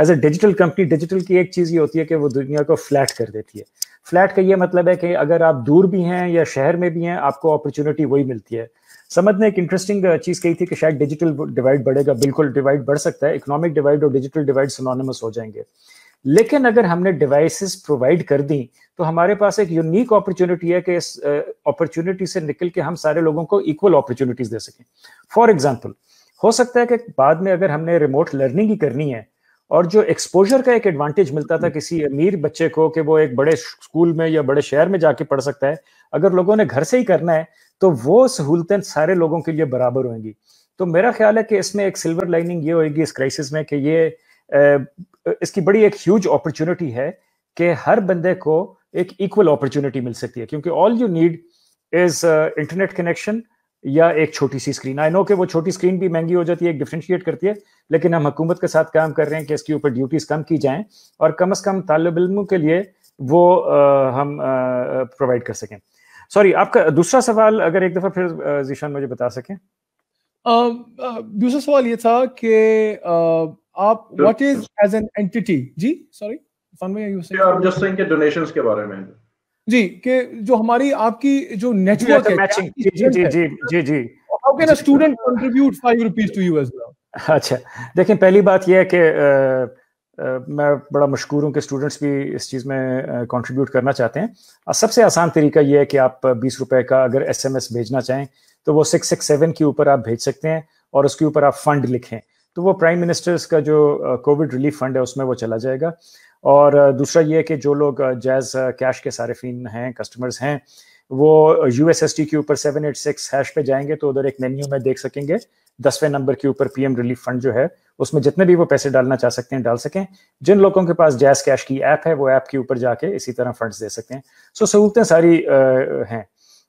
as a digital company digital की एक चीज़ ये होती है कि वो दुनिया को फ्लैट कर देती है फ्लैट का ये मतलब है कि अगर आप दूर भी हैं या शहर में भी हैं आपको अपॉर्चुनिटी वही मिलती है समझ ने एक इंटरेस्टिंग चीज़ कही थी कि शायद डिजिटल डिवाइड बढ़ेगा बिल्कुल डिवाइड बढ़ सकता है इकोनॉमिक डिवाइड और डिजिटल डिवाइड सोनोनमस हो जाएंगे लेकिन अगर हमने डिवाइसेस प्रोवाइड कर दी तो हमारे पास एक यूनिक अपॉर्चुनिटी है कि इस अपॉर्चुनिटी से निकल के हम सारे लोगों को इक्वल अपॉर्चुनिटीज दे सकें फॉर एग्जाम्पल हो सकता है कि बाद में अगर हमने रिमोट लर्निंग ही करनी है और जो एक्सपोजर का एक एडवांटेज मिलता था हम्म। किसी अमीर बच्चे को कि वो एक बड़े स्कूल में या बड़े शहर में जाके पढ़ सकता है अगर लोगों ने घर से ही करना है तो वो सहूलतें सारे लोगों के लिए बराबर होंगी तो मेरा ख्याल है कि इसमें एक सिल्वर लाइनिंग ये होगी इस क्राइसिस में कि ये इसकी बड़ी एक ह्यूज अपॉर्चुनिटी है कि हर बंदे को एक इक्वल अपॉर्चुनिटी मिल सकती है क्योंकि all you need is internet connection या एक छोटी सी स्क्रीन आई नो कि वो छोटी स्क्रीन भी महंगी हो जाती है एक डिफ्रेंशिएट करती है लेकिन हम हुकूमत के साथ काम कर रहे हैं कि इसके ऊपर ड्यूटीज़ कम की जाएं और कम अज़ कम तालब इलमों के लिए वो आ, हम प्रोवाइड कर सकें सॉरी आपका दूसरा सवाल अगर एक दफ़ा फिर जीशान मुझे बता सकें दूसरा सवाल ये था कि आप what is as an entity जी सॉरी यू आप जस्ट सेइंग के डोनेशंस के बारे में जी के जो हमारी आपकी जो नेटवर्क अच्छा, है मैचिंग जी जी जी जी जी how can a student contribute 5 rupees to you as well अच्छा देखिए पहली बात यह है कि मैं बड़ा मशहूर हूँ कि स्टूडेंट्स भी इस चीज़ में कंट्रीब्यूट करना चाहते हैं और सबसे आसान तरीका यह है कि आप बीस रुपए का अगर एसएमएस भेजना चाहें तो वो सिक्स सिक्स सेवन के ऊपर आप भेज सकते हैं और उसके ऊपर आप फंड लिखें तो वो प्राइम मिनिस्टर्स का जो कोविड रिलीफ फंड है उसमें वो चला जाएगा और दूसरा ये है कि जो लोग जैज कैश के सारेफिन हैं कस्टमर्स हैं वो यू एस एस टी के ऊपर सेवन एट सिक्स हैश पे जाएंगे तो उधर एक मेन्यू में देख सकेंगे दसवें नंबर के ऊपर पीएम रिलीफ फंड जो है उसमें जितने भी वो पैसे डालना चाह सकते हैं डाल सकें जिन लोगों के पास जैस कैश की ऐप है वो ऐप के ऊपर जाके इसी तरह फंड्स दे सकते हैं सो सहूलतें सारी हैं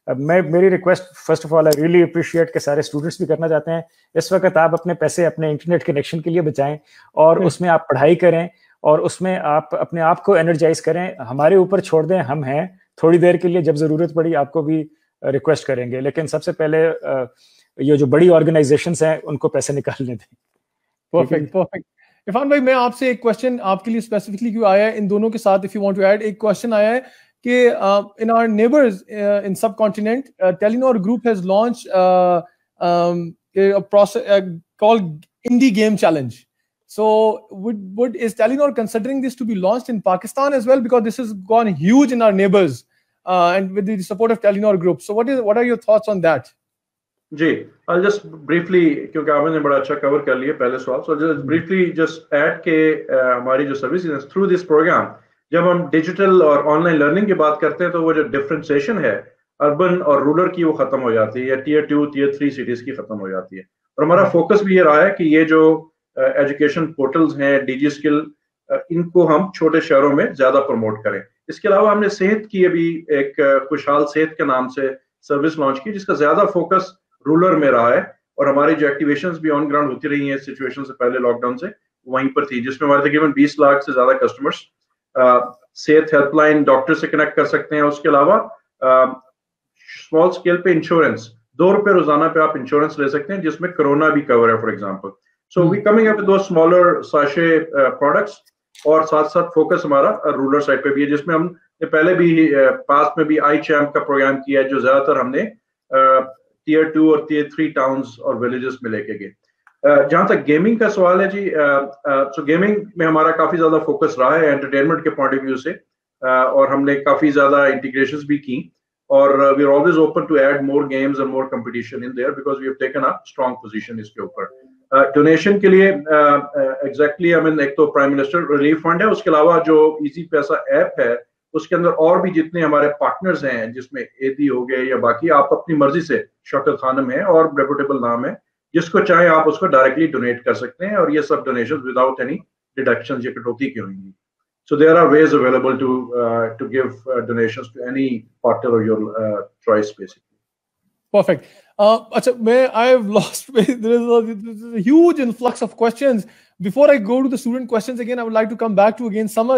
Uh, मैं मेरी request first of all I really appreciate के सारे स्टूडेंट्स भी करना चाहते हैं इस वक्त आप अपने पैसे अपने इंटरनेट कनेक्शन के लिए बचाएं और हम्म। उसमें आप पढ़ाई करें और उसमें आप अपने आप को एनर्जाइज करें हमारे ऊपर छोड़ दें हम हैं थोड़ी देर के लिए जब ज़रूरत पड़ी आपको भी रिक्वेस्ट uh, करेंगे लेकिन सबसे पहले uh, ये जो बड़ी ऑर्गेनाइजेशन हैं उनको पैसे निकालने दें परफेक्ट परफेक्ट इरफान भाई मैं आपसे एक क्वेश्चन आपके लिए स्पेसिफिकली क्यों आया है इन दोनों के साथ if you want to add एक क्वेश्चन आया है Uh, in our neighbors uh, in subcontinent, uh, Telinor group has launched um, a process called Indie Game Challenge. So, is Telinor considering this to be launched in Pakistan as well? Because this has gone huge in our neighbors and with the support of Telinor Group. So, what are your thoughts on that? Jay, I'll just briefly, because you have covered the first question, so I'll just briefly just add that uh, our services through this program, जब हम digital और online learning की बात करते हैं तो वो जो डिफ्रेंसिएशन है अर्बन और रूरल की वो खत्म हो जाती है या tier two tier three cities की खत्म हो जाती है और हमारा फोकस हाँ। भी ये रहा है कि ये जो एजुकेशन पोर्टल्स हैं डीजी स्किल इनको हम छोटे शहरों में ज्यादा प्रमोट करें इसके अलावा हमने सेहत की अभी एक खुशहाल सेहत के नाम से सर्विस लॉन्च की जिसका ज्यादा फोकस रूरल में रहा है और हमारी जो एक्टिवेशन भी ऑन ग्राउंड होती रही है सिचुएशन से पहले लॉकडाउन से वहीं पर थी जिसमें हमारे तकरीबन बीस लाख से ज्यादा कस्टमर्स सेहत हेल्पलाइन डॉक्टर से कनेक्ट कर सकते हैं उसके अलावा स्मॉल स्केल पे इंश्योरेंस दो रुपए रोजाना पे आप इंश्योरेंस ले सकते हैं जिसमें कोरोना भी कवर है for example so we coming up two smaller sachet products और साथ साथ फोकस हमारा रूरल साइड पे भी है जिसमें हमने पहले भी पास में भी आई चैम्प का प्रोग्राम किया है जो ज्यादातर हमने टीयर टू और टीयर थ्री टाउन्स और विलेजेस में लेके गए जहां तक गेमिंग का सवाल है जी तो गेमिंग में हमारा काफी ज्यादा फोकस रहा है एंटरटेनमेंट के पॉइंट ऑफ व्यू से और हमने काफी ज्यादा इंटीग्रेशन भी की और we are always open to add more games and more competition in there because we have taken a strong position इसके ऊपर डोनेशन के लिए एग्जैक्टली आई मीन एक तो प्राइम मिनिस्टर रिलीफ फंड है उसके अलावा जो इजी पैसा ऐप है उसके अंदर और भी जितने हमारे पार्टनर्स हैं जिसमें एदी हो गए या बाकी आप अपनी मर्जी से शौकत खानम है और रेपुटेबल नाम है जिसको चाहे आप उसको डायरेक्टली डोनेट कर सकते हैं और ये सब डोनेशन विदाउट एनी डिडक्शन ये कटौती की होंगी so there are ways available to to give donation to any partner of your choice basically perfect Uh, uh acha, uh, uh, I have lost. there is, a, huge influx of questions. Before I go to the student questions again, I would like to come back to again some.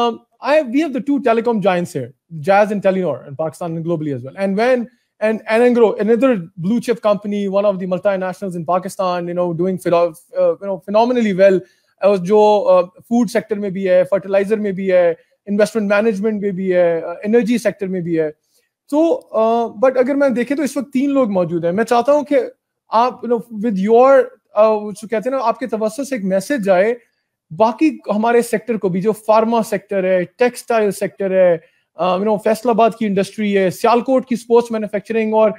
Um, I we have the two telecom giants here, Jazz and Telenor, in Pakistan and globally as well. And when and Anangro, another blue chip company, one of the multinationals in Pakistan, you know, doing uh, you know phenomenally well. और uh, जो food uh, sector में भी है fertiliser में भी है investment management में भी है एनर्जी uh, सेक्टर में भी है तो बट अगर मैं देखें तो इस वक्त तीन लोग मौजूद हैं मैं चाहता हूं कि आप नो विद योर कहते हैं ना आपके तवस्त से एक मैसेज जाए बाकी हमारे सेक्टर को भी जो फार्मा सेक्टर है टेक्सटाइल सेक्टर है यू नो फैसलाबाद की इंडस्ट्री है सियालकोट की स्पोर्ट्स मैन्युफैक्चरिंग और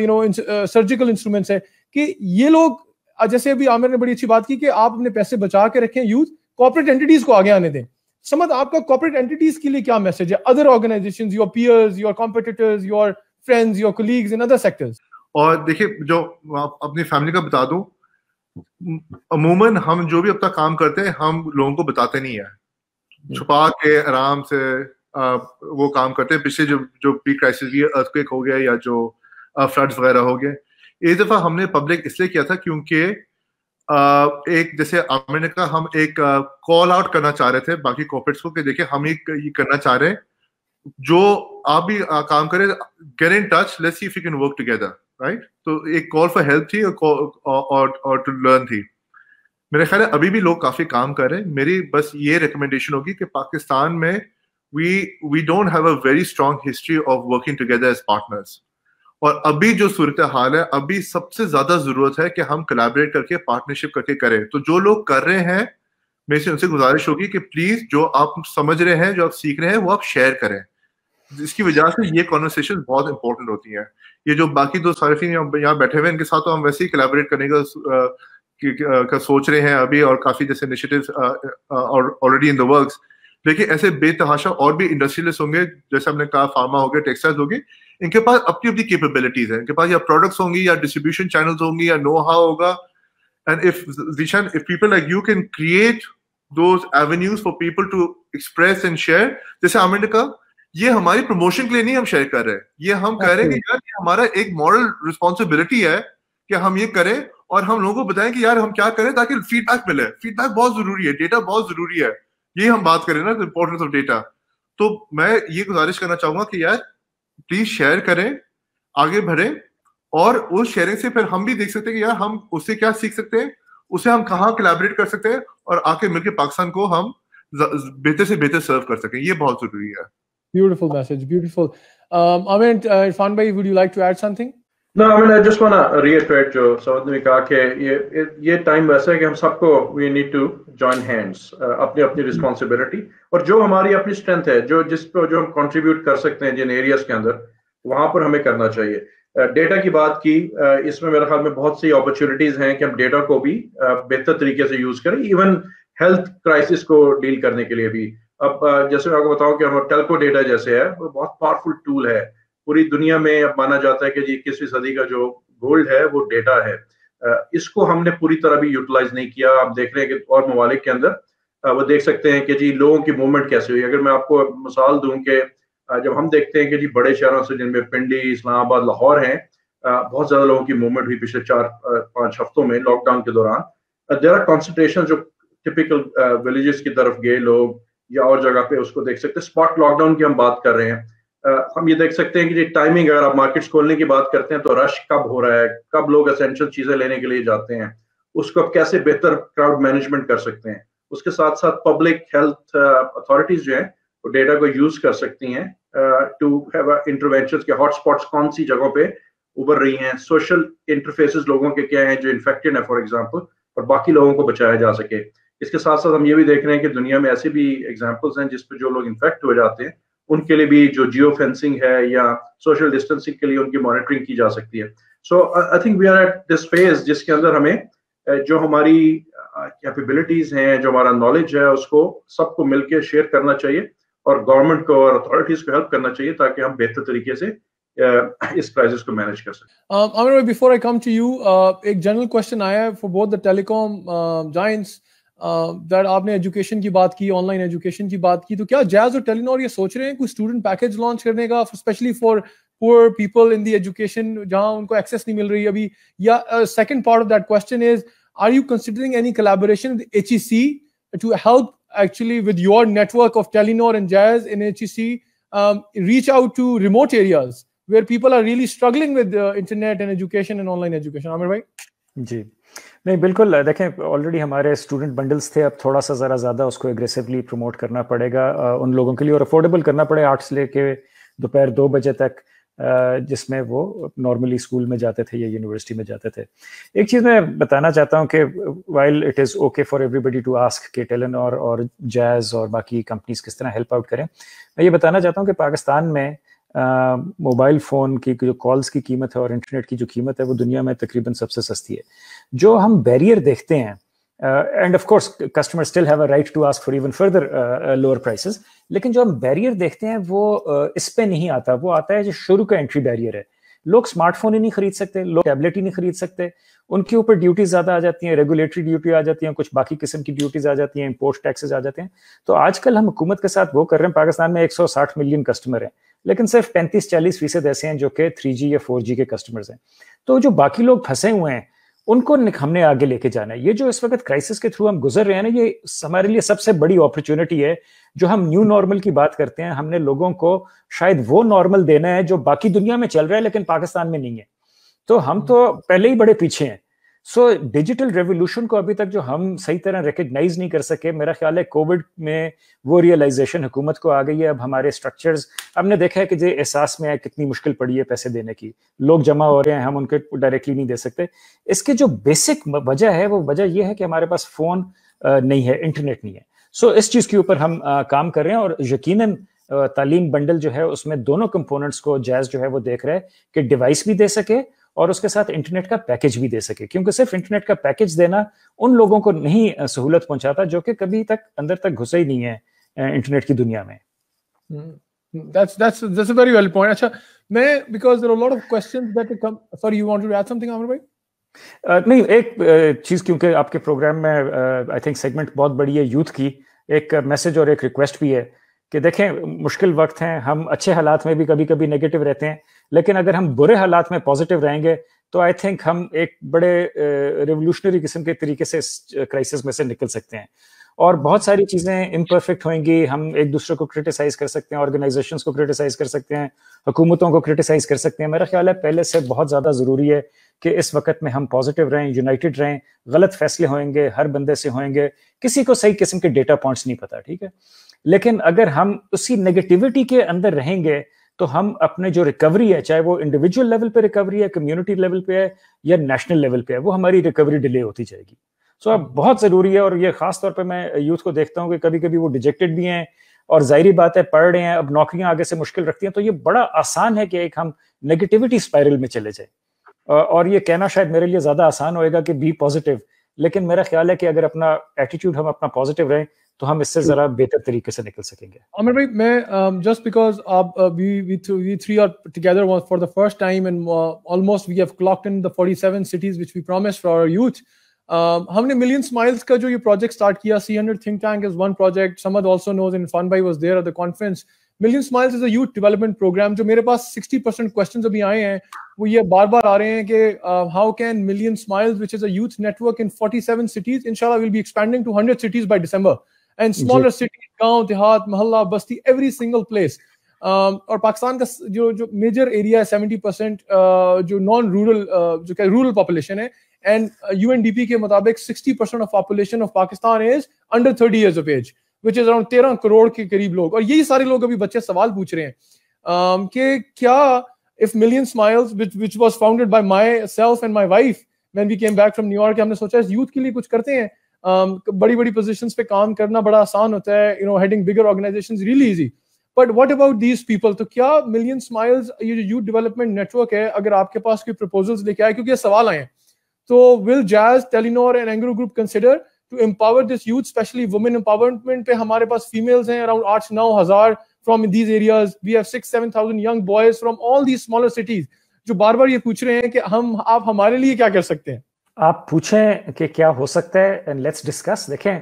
यू नो सर्जिकल इंस्ट्रूमेंट्स है कि ये लोग जैसे अभी आमिर ने बड़ी अच्छी बात की कि आप अपने पैसे बचा के रखें यूथ कॉपरेट एंटिटीज को आगे आने दें समझ आपका कॉपरेट एंटिटीज के लिए क्या मैसेज है other organization your peers your competitors your friends your colleagues in other sectors और देखिए जो आप अपनी फैमिली का बता दूं अमूमन हम जो भी अपना काम करते हैं हम लोगों को बताते नहीं है छुपा के आराम से वो काम करते हैं पिछले जो जो पी क्राइसिस भी अर्थक्वेक हो गया या जो फ्लड्स वगैरह हो गए इस दफा हमने पब्लिक इसलिए किया था क्योंकि एक जैसे आमिर ने कहा हम एक कॉल आउट करना चाह रहे थे बाकी कॉपरेट्स को कि देखिए हम ये करना चाह रहे हैं जो आप भी काम करें get in touch let's see if you can work together right तो एक कॉल फॉर हेल्प थी और टू लर्न थी मेरे ख्याल है अभी भी लोग काफी काम कर रहे हैं मेरी बस ये रिकमेंडेशन होगी कि पाकिस्तान में we we don't have a very strong history of working together as partners और अभी जो सूरत हाल है अभी सबसे ज्यादा जरूरत है कि हम कलेबरेट करके पार्टनरशिप करके करें तो जो लोग कर रहे हैं मेरे से उनसे गुजारिश होगी कि प्लीज जो आप समझ रहे हैं जो आप सीख रहे हैं वो आप शेयर करें जिसकी वजह से ये कॉन्वर्सेशन बहुत इंपॉर्टेंट होती है ये जो बाकी दो सार्फिन यहाँ बैठे हुए इनके साथ तो हम वैसे ही कलेबरेट करने का का सोच रहे हैं अभी और काफी जैसे initiative already in the works देखिए ऐसे बेतहाशा और भी इंडस्ट्रियलिस्ट होंगे जैसे हमने कहा फार्मा हो गया टेक्सटाइल हो गए इनके पास अपनी अपनी केपेबिलिटीज है इनके पास या प्रोडक्ट्स होंगी या डिस्ट्रीब्यूशन चैनल होंगी या नो हाउ होगा and if Zeeshan if people like you can create two avenues for people to express and share जैसे आमिर ने कहा ये हमारी प्रमोशन के लिए नहीं हम शेयर कर रहे हैं ये हम कह रहे हैं कि यार ये हमारा एक मॉरल रिस्पॉन्सिबिलिटी है कि हम ये करें और हम लोगों को बताएं कि यार हम क्या करें ताकि फीडबैक मिले फीडबैक बहुत जरूरी है डेटा बहुत जरूरी है ये हम बात करें ना इम्पोर्टेंस ऑफ डेटा तो मैं ये गुजारिश करना चाहूंगा कि यार प्लीज शेयर करें आगे बढ़े और उस शेयरिंग से फिर हम भी देख सकते हैं कि यार हम उससे क्या सीख सकते हैं उसे हम कहाँ कलेबरेट कर सकते हैं और आके मिलकर पाकिस्तान को हम बेहतर से बेहतर सर्व कर सकें ये बहुत जरूरी है beautiful message beautiful Um, Irfan uh, भाई would you like to add something No, I mean, I just want to reiterate, जो सौद ने कहा कि ये ये टाइम वैसा है कि हम सबको we need to join hands uh, अपनी अपनी responsibility और जो हमारी अपनी स्ट्रेंथ है जो जिस पर जो हम contribute कर सकते हैं जिन areas के अंदर वहां पर हमें करना चाहिए डेटा uh, की बात की uh, इसमें मेरे ख्याल में बहुत सी अपॉर्चुनिटीज हैं कि हम डेटा को भी बेहतर तरीके से यूज करें इवन हेल्थ क्राइसिस को डील करने के लिए भी अब जैसे मैं आपको बताऊं कि हमारा टेल्को डेटा जैसे है वो बहुत पावरफुल टूल है पूरी दुनिया में अब माना जाता है कि जी इक्कीसवीं सदी का जो गोल्ड है वो डेटा है इसको हमने पूरी तरह भी यूटिलाइज नहीं किया आप देख रहे हैं कि और ममालिक के अंदर वो देख सकते हैं कि जी लोगों की मूवमेंट कैसे हुई अगर मैं आपको मिसाल दूं कि जब हम देखते हैं कि जी बड़े शहरों से जिनमें पिंडी इस्लामाबाद लाहौर हैं बहुत ज्यादा लोगों की मूवमेंट हुई पिछले चार पांच हफ्तों में लॉकडाउन के दौरान देर आर कॉन्सेंट्रेशन जो टिपिकल विलेजेस की तरफ गए लोग या और जगह पे उसको देख सकते स्पॉट लॉकडाउन की हम बात कर रहे हैं हम ये देख सकते हैं कि टाइमिंग अगर आप मार्केट्स खोलने की बात करते हैं तो रश कब हो रहा है कब लोग असेंशियल चीजें लेने के लिए जाते हैं उसको आप कैसे बेहतर क्राउड मैनेजमेंट कर सकते हैं उसके साथ साथ पब्लिक हेल्थ अथॉरिटीज जो है वो डेटा को यूज कर सकती हैं टू हैव इंटरवेंशन के हॉटस्पॉट्स कौन सी जगहों पे उभर रही हैं सोशल इंटरफेसेस लोगों के क्या हैं जो इन्फेक्टेड है फॉर एग्जाम्पल और बाकी लोगों को बचाया जा सके इसके साथ साथ हम ये भी देख रहे हैं कि दुनिया में ऐसे भी एग्जाम्पल्स हैं जिसपे जो लोग इन्फेक्ट हो जाते हैं उनके लिए भी जो जियो फेंसिंग है या सोशल डिस्टेंसिंग के लिए उनकी मॉनिटरिंग की जा सकती है so I think we are at this phase जिसके अंदर हमें जो हमारी कैपेबिलिटीज हैं जो हमारा नॉलेज है उसको सबको मिलकर शेयर करना चाहिए और गवर्नमेंट को और अथॉरिटीज को हेल्प करना चाहिए ताकि हम बेहतर तरीके से Uh, इस क्राइसिस को मैनेज कर सकें बिफोर आई कम टू एक जनरल क्वेश्चन आया है for both the telecom giants that आपने एजुकेशन की बात की ऑनलाइन एजुकेशन की बात की तो क्या जैज और टेलीनॉर ये सोच रहे हैं कोई स्टूडेंट पैकेज लॉन्च करने का specially for poor people in the education जहां उनको एक्सेस नहीं मिल रही अभी या second part of that question is are you considering any collaboration with C to help actually with your network of Telenor and Jazz in HEC reach out to remote areas where people are really struggling with uh, internet and education and online education amir bhai ji नहीं बिल्कुल देखें already हमारे student bundles थे अब थोड़ा सा ज़रा ज़्यादा उसको एग्रेसिवली प्रमोट करना पड़ेगा उन लोगों के लिए और अफोर्डेबल करना पड़ेगा आठ से लेके दोपहर दो बजे तक जिसमें वो नॉर्मली स्कूल में जाते थे या यूनिवर्सिटी में जाते थे एक चीज़ मैं बताना चाहता हूँ कि while it is okay for everybody to ask के टेलन और और जैज़ और बाकी कंपनीज किस तरह हेल्प आउट करें मैं ये बताना चाहता हूँ कि पाकिस्तान में मोबाइल फ़ोन की जो कॉल्स की कीमत है और इंटरनेट की जो कीमत है वो दुनिया में तकरीबन सबसे सस्ती है जो हम बैरियर देखते हैं and of course customer still have a right to ask for even further lower prices लेकिन जो हम बैरियर देखते हैं वो uh, इस पे नहीं आता वो आता है जो शुरू का एंट्री बैरियर है लोग स्मार्टफोन ही नहीं खरीद सकते लोग टैबलेट ही नहीं खरीद सकते उनके ऊपर ड्यूटीज ज्यादा आ जाती हैं रेगुलेटरी ड्यूटी आ जाती है कुछ बाकी किस्म की ड्यूटीज आ जाती हैं इम्पोर्ट टैक्सेज आ जाते हैं तो आजकल हम हुकूमत के साथ वो कर रहे हैं पाकिस्तान में 160 मिलियन कस्टमर हैं लेकिन सिर्फ पैंतीस चालीस फीसद ऐसे हैं जो कि थ्री या फोर के कस्टमर्स हैं तो जो बाकी लोग फंसे हुए हैं उनको हमने आगे लेके जाना है ये जो इस वक्त क्राइसिस के थ्रू हम गुजर रहे हैं ना ये हमारे लिए सबसे बड़ी अपॉर्चुनिटी है जो हम न्यू नॉर्मल की बात करते हैं हमने लोगों को शायद वो नॉर्मल देना है जो बाकी दुनिया में चल रहा है लेकिन पाकिस्तान में नहीं है तो हम तो पहले ही बड़े पीछे हैं सो डिजिटल रेवोल्यूशन को अभी तक जो हम सही तरह रिकग्नाइज नहीं कर सके मेरा ख्याल है कोविड में वो रियलाइजेशन हुकूमत को आ गई है अब हमारे स्ट्रक्चर्स हमने देखा है कि जो एहसास में है कितनी मुश्किल पड़ी है पैसे देने की लोग जमा हो रहे हैं हम उनके डायरेक्टली नहीं दे सकते इसके जो बेसिक वजह है वो वजह यह है कि हमारे पास फोन नहीं है इंटरनेट नहीं है सो so, इस चीज़ के ऊपर हम आ, काम कर रहे हैं और यकीन तालीम बंडल जो है उसमें दोनों कंपोनेंट्स को जायज़ जो है वो देख रहे हैं कि डिवाइस भी दे सके और उसके साथ इंटरनेट का पैकेज भी दे सके क्योंकि सिर्फ इंटरनेट का पैकेज देना उन लोगों को नहीं सहूलत पहुंचाता जो कि कभी तक अंदर तक घुसे ही नहीं है इंटरनेट की दुनिया में hmm. That's that's that's a very well point. अच्छा, because there are a lot of questions that come. Sorry, you to add something, Amar bhai? Uh, नहीं एक चीज क्योंकि आपके प्रोग्राम में आई थिंक सेगमेंट बहुत बड़ी है यूथ की एक मैसेज और एक रिक्वेस्ट भी है कि देखें मुश्किल वक्त हैं हम अच्छे हालात में भी कभी कभी नेगेटिव रहते हैं लेकिन अगर हम बुरे हालात में पॉजिटिव रहेंगे तो आई थिंक हम एक बड़े रिवोल्यूशनरी किस्म के तरीके से इस क्राइसिस में से निकल सकते हैं और बहुत सारी चीज़ें इम्परफेक्ट होंगी हम एक दूसरे को क्रिटिसाइज कर सकते हैं ऑर्गेनाइजेशन को क्रिटिसाइज कर सकते हैं हुकूमतों को क्रिटिसाइज कर सकते हैं मेरा ख्याल है पहले से बहुत ज़्यादा ज़रूरी है कि इस वक्त में हम पॉजिटिव रहें यूनाइटेड रहें गलत फैसले होंगे हर बंदे से होंगे किसी को सही किस्म के डेटा पॉइंट्स नहीं पता ठीक है लेकिन अगर हम उसी नेगेटिविटी के अंदर रहेंगे तो हम अपने जो रिकवरी है चाहे वो इंडिविजुअल लेवल पे रिकवरी है कम्युनिटी लेवल पे है या नेशनल लेवल पे है वो हमारी रिकवरी डिले होती जाएगी सो so, अब बहुत ज़रूरी है और ये खास तौर पे मैं यूथ को देखता हूँ कि कभी कभी वो डिजेक्टेड भी हैं और जाहिर बात है पढ़ रहे हैं अब नौकरियां आगे से मुश्किल रखती हैं तो ये बड़ा आसान है कि एक हम नेगेटिविटी स्पायरल में चले जाए और ये कहना शायद मेरे लिए ज़्यादा आसान होएगा कि बी पॉजिटिव लेकिन मेरा ख्याल है कि अगर अपना एटीट्यूड हम अपना पॉजिटिव रहें तो हम इससे जरा बेहतर तरीके से निकल सकेंगे अमर भाई मैं जस्ट um, बिकॉज आप we we we three are together for the first time and almost we have clocked in the 47 cities which we promised for our youth हमने मिलियन स्माइल्स का जो ये प्रोजेक्ट स्टार्ट किया C hundred think tank is one project Samad also knows Irfan भाई was there at the conference million smiles is a youth development program जो मेरे पास 60 percent question अभी आए हैं वो ये बार बार आ रहे हैं कि how can million smiles which is a youth network in 47 cities इंशाल्लाह will be expanding to 100 cities by December and smaller city गांव देहात मोहल्ला बस्ती एवरी सिंगल प्लेस और पाकिस्तान का जो जो मेजर एरिया है सेवेंटी परसेंट uh, जो नॉन रूरल uh, जो क्या रूरल पॉपुलेशन है एंड यूएनडीपी uh, के मुताबिक sixty percent of population of Pakistan is under thirty years of age which is around तेरह करोड़ के करीब लोग और यही सारे लोग अभी बच्चे सवाल पूछ रहे हैं um, कि क्या if million smiles which was founded by myself and my wife when we came back from New York हमने सोचा इस यूथ के लिए कुछ करते हैं Um, बड़ी बड़ी पोजिशन पे काम करना बड़ा आसान होता है you know heading bigger organization really easy but what about these people तो क्या मिलियन स्माइल्स ये जो यूथ डेवलपमेंट नेटवर्क है अगर आपके पास कोई प्रपोजल्स लेके आए क्योंकि ये सवाल आए तो will Jazz Telenor and Engro group consider to empower this youth specially women empowerment पे हमारे पास फीमेल्स हैं अराउंड आठ नौ हजार from these areas we have six seven thousand young boys from all these smaller cities जो बार बार ये पूछ रहे हैं कि हम आप हमारे लिए क्या कर सकते हैं आप पूछें कि क्या हो सकता है एंड लेट्स डिस्कस देखें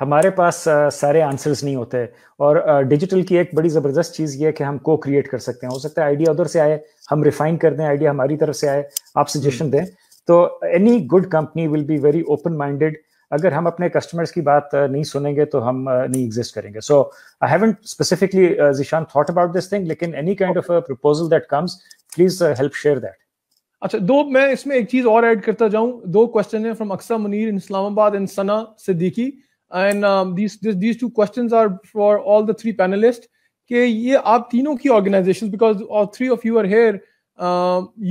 हमारे पास सारे आंसर्स नहीं होते और डिजिटल की एक बड़ी ज़बरदस्त चीज़ ये है कि हम को क्रिएट कर सकते हैं हो सकता है आइडिया उधर से आए हम रिफाइन कर दें आइडिया हमारी तरफ से आए आप सजेशन हम्म। दें तो any good company will be very open minded अगर हम अपने कस्टमर्स की बात नहीं सुनेंगे तो हम नहीं एग्जिस्ट करेंगे so I haven't specifically Zeeshan thought about this thing लेकिन any kind of proposal that comes please help share that अच्छा दो मैं इसमें एक चीज और ऐड करता जाऊं दो क्वेश्चन है from Aqsa Munir in Islamabad and Sana Siddiqui and these these two questions are for all the three panelist कि ये आप तीनों की organization because three of you are here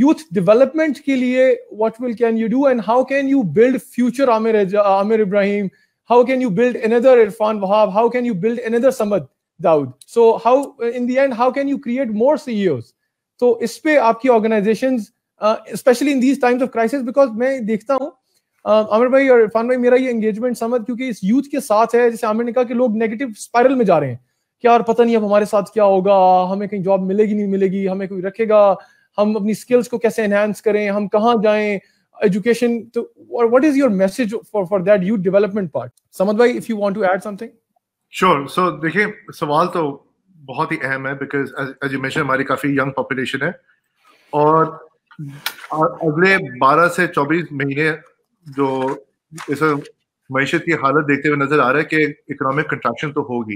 youth development के लिए what will can you do and how can you build future Aamir Aamir Ibrahim how can you build another Irfan Wahab? How can you build another Samad Daud? So how in the end, how can you create more CEOs? So इस पे आपकी organizations specially in these times of crisis because मैं देखता हूँ अमर uh, भाई और इरफान भाई मेरा ये एंगेजमेंट समझ क्योंकि इस यूथ के साथ है जैसे आमिर ने कहा कि लोग नेगेटिव स्पायरल में जा रहे हैं कि यार पता नहीं अब हमारे साथ क्या होगा हमें कहीं जॉब मिलेगी नहीं मिलेगी हमें कोई रखेगा हम अपनी स्किल्स को कैसे एनहेंस करें हम कहाँ जाएं एजुकेशन तो और what is your message for for that youth development part समझ भाई if you want to add something sure so देखिए सवाल तो बहुत ही अहम है बिकॉज एज यू मेंशन हमारी काफी यंग पॉपुलेशन है और अगले 12 से 24 महीने जो इस मैशत की हालत देखते हुए नजर आ रहा है कि इकोनॉमिक कंट्रैक्शन तो होगी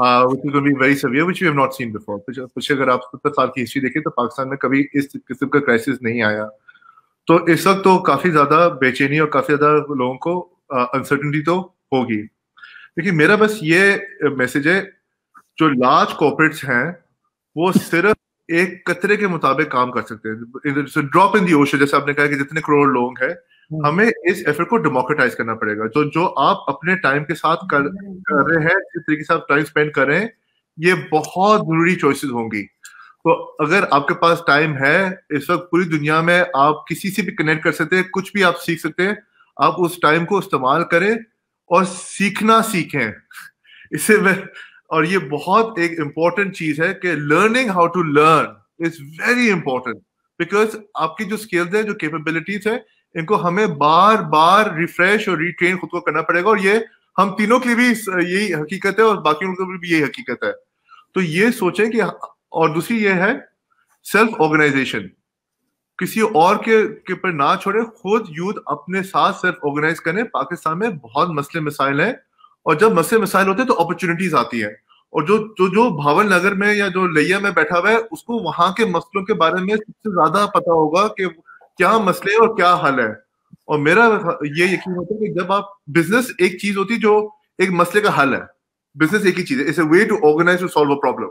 which is be very severe which you not seen before पिछले अगर आप सत्तर साल की हिस्ट्री देखें तो पाकिस्तान में कभी इस किस्म का क्राइसिस नहीं आया तो इस वक्त तो काफ़ी ज़्यादा बेचैनी और काफ़ी ज़्यादा लोगों को अनसर्टनिटी तो होगी देखिए मेरा बस ये मैसेज है जो लार्ज कॉपरेट्स हैं वो सिर्फ एक कतरे के मुताबिक काम कर सकते हैं ड्रॉप इन दी ओशन जैसे आपने कहा कि जितने करोड़ लोग हैं हम्म। हमें इस एफर्ट को डेमोक्रेटाइज करना पड़ेगा जो तो जो आप अपने टाइम के साथ कर कर रहे हैं जिस तरीके से आप टाइम स्पेंड कर रहे हैं ये बहुत जरूरी चॉइसेस होंगी तो अगर आपके पास टाइम है इस वक्त पूरी दुनिया में आप किसी से भी कनेक्ट कर सकते हैं कुछ भी आप सीख सकते हैं आप उस टाइम को इस्तेमाल करें और सीखना सीखें इससे और ये बहुत एक इम्पॉर्टेंट चीज है कि learning how to learn is very important because आपकी जो स्किल्स है जो कैपेबिलिटीज है इनको हमें बार बार रिफ्रेश और रिट्रेन खुद को करना पड़ेगा और ये हम तीनों के लिए भी यही हकीकत है और बाकी लिए भी यही हकीकत है तो ये सोचें कि और दूसरी ये है सेल्फ ऑर्गेनाइजेशन किसी और के, के पर ना छोड़े खुद यूथ अपने साथ सेल्फ ऑर्गेनाइज करें पाकिस्तान में बहुत मसले मिसाइल हैं और जब मसले मसाइल होते हैं तो अपॉर्चुनिटीज आती है और जो जो जो भावन नगर में या जो लैया में बैठा हुआ है उसको वहां के मसलों के बारे में सबसे ज्यादा पता होगा कि क्या मसले और क्या हल है और मेरा ये यकीन होता है कि जब आप बिजनेस एक चीज होती है जो एक मसले का हल है बिजनेस एक ही चीज है it's way to organize to solve a problem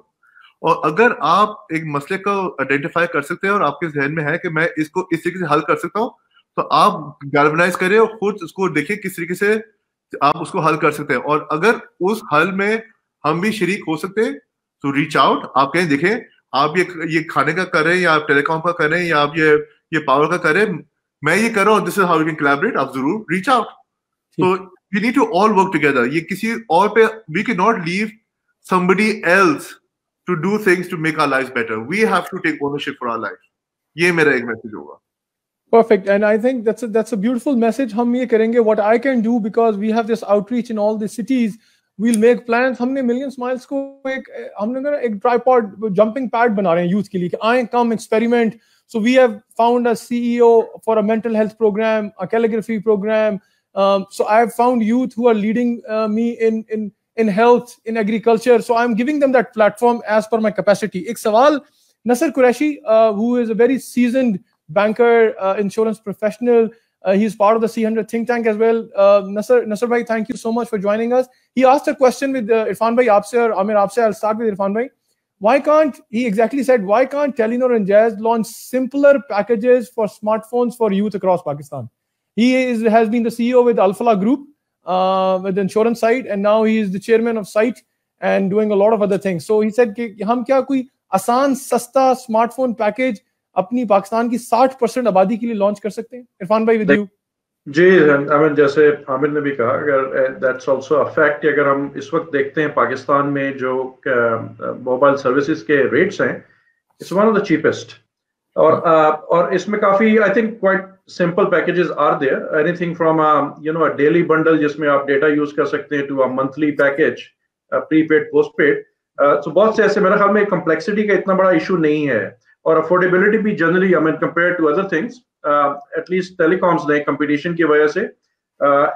और अगर आप एक मसले को आइडेंटिफाई कर सकते हैं और आपके जहन में है कि मैं इसको इस तरीके से हल कर सकता हूँ तो आप गार्बनाइज करें और खुद उसको देखिए किस तरीके से आप उसको हल कर सकते हैं और अगर उस हल में हम भी शरीक हो सकते हैं तो रीच आउट आप कहें देखें आप ये ये खाने का कर रहे हैं या आप टेलीकॉम का कर रहे हैं या आप ये ये पावर का कर रहे हैं मैं ये कर रहा हूँ this is how you can collaborate आप जरूर रीच आउट तो you need to all work together ये किसी और पे we can not leave somebody else to do things to make our life better we have to take ownership for our life ये मेरा एक मैसेज होगा Perfect. And I think that's a, that's a beautiful message. हम ये करेंगे what I can do because we have this outreach in all the cities. We'll make plans. हमने million smiles को एक हमने कहा एक tripod jumping pad बना रहे हैं youth के लिए कि आए come experiment. So we have found a CEO for a mental health program, a calligraphy program. Um, so I have found youth who are leading uh, me in in in health, in agriculture. So I'm giving them that platform as per my capacity. एक सवाल Nasser Qureshi, uh, who is a very seasoned banker, uh, insurance professional. Uh, he's part of the C100 think tank as well. Uh, Nasser, Nasser Bhai, thank you so much for joining us. He asked a question with uh, Irfan Bhai Apse or Amir Apse. I'll start with Irfan Bhai. Why can't, he exactly said, why can't Telenor and Jazz launch simpler packages for smartphones for youth across Pakistan? He is, has been the CEO with Alphala Group, uh, with the insurance side, and now he is the chairman of Site and doing a lot of other things. So he said, कि हम क्या कोई sasta smartphone package?" अपनी पाकिस्तान की 60 percent आबादी के लिए launch कर सकते हैं इरफान भाई विद यू जी आई मीन जैसे हामिद ने भी कहा अगर दैट्स आल्सो अ फैक्ट अगर हम इस वक्त देखते हैं पाकिस्तान में जो मोबाइल uh, सर्विसेज के रेट्स हैं it's one of the cheapest और हाँ। uh, और इसमें काफी I think quite simple packages are there anything from you know a daily bundle जिसमें आप डेटा यूज कर सकते हैं to a monthly package prepaid postpaid तो बहुत से ऐसे मेरे ख्याल में कम्प्लेक्सिटी का इतना बड़ा इशू नहीं है और अफोर्डेबिलिटी भी generally I mean compare to other things at least telecoms ने कंपटीशन की वजह से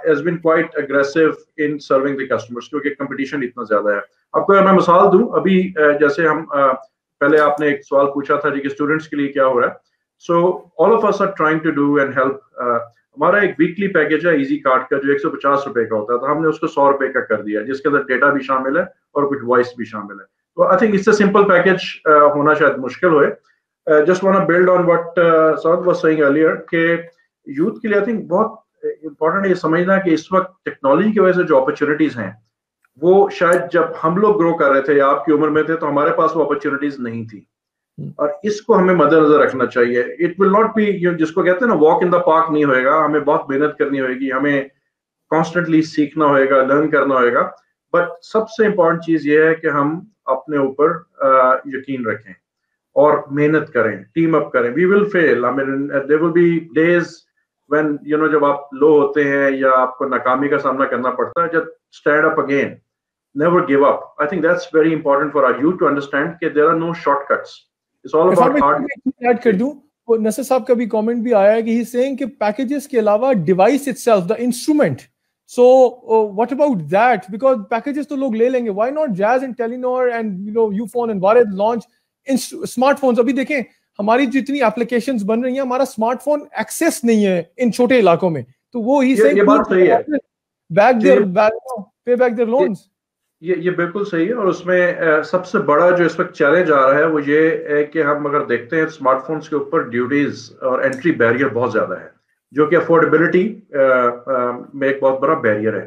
has been quite aggressive in serving the customers क्योंकि कंपटीशन इतना ज्यादा है आपको अगर मैं मिसाल दूं अभी uh, जैसे हम uh, पहले आपने एक सवाल पूछा था जी कि स्टूडेंट्स के लिए क्या हो रहा है so all of us are trying to do and help हमारा एक वीकली पैकेज है इजी कार्ड का जो एक सौ पचास रुपए का होता है तो हमने उसको सौ रुपए का कर दिया जिसके अंदर डेटा भी शामिल है और कुछ वॉइस भी शामिल है तो आई थिंक इससे सिंपल पैकेज होना शायद मुश्किल हो just one of build on what what uh, के यूथ के लिए आई थिंक बहुत इम्पोर्टेंट ये समझना कि इस वक्त टेक्नोलॉजी की वजह से जो अपॉर्चुनिटीज हैं वो शायद जब हम लोग ग्रो कर रहे थे या आपकी उम्र में थे तो हमारे पास वो अपॉर्चुनिटीज नहीं थी hmm. और इसको हमें मद्देनजर रखना चाहिए इट विल नॉट बी जिसको कहते हैं ना वॉक इन द पार्क नहीं होएगा हमें बहुत मेहनत करनी होगी हमें कॉन्स्टेंटली सीखना होएगा लर्न करना होएगा बट सबसे इम्पोर्टेंट चीज ये है कि हम अपने ऊपर uh, यकीन रखें और मेहनत करें टीम अप करें we will fail I mean there will be days when you know जब आप लो होते हैं या आपको नाकामी का सामना करना पड़ता है जब stand up again never give up I think that's very important for our you to understand कि there are no shortcuts it's all about hard add कर दूं तो नसर साहब का भी कमेंट भी आया है कि ही सेइंग कि पैकेजेस के अलावा device itself the instrument so what about तो लोग ले लेंगे स्मार्टफोन अभी देखें हमारी जितनी एप्लीकेशन बन रही है हमारा स्मार्टफोन एक्सेस नहीं है इन छोटे इलाकों में तो वो ही ये, ये बात सही है back their pay back their loans ये ये बिल्कुल सही है और उसमें सबसे बड़ा जो इस वक्त चैलेंज आ रहा है वो ये है कि हम अगर देखते हैं स्मार्टफोन्स के ऊपर ड्यूटीज और एंट्री बैरियर बहुत ज्यादा है जो कि अफोर्डेबिलिटी में एक बहुत बड़ा बैरियर है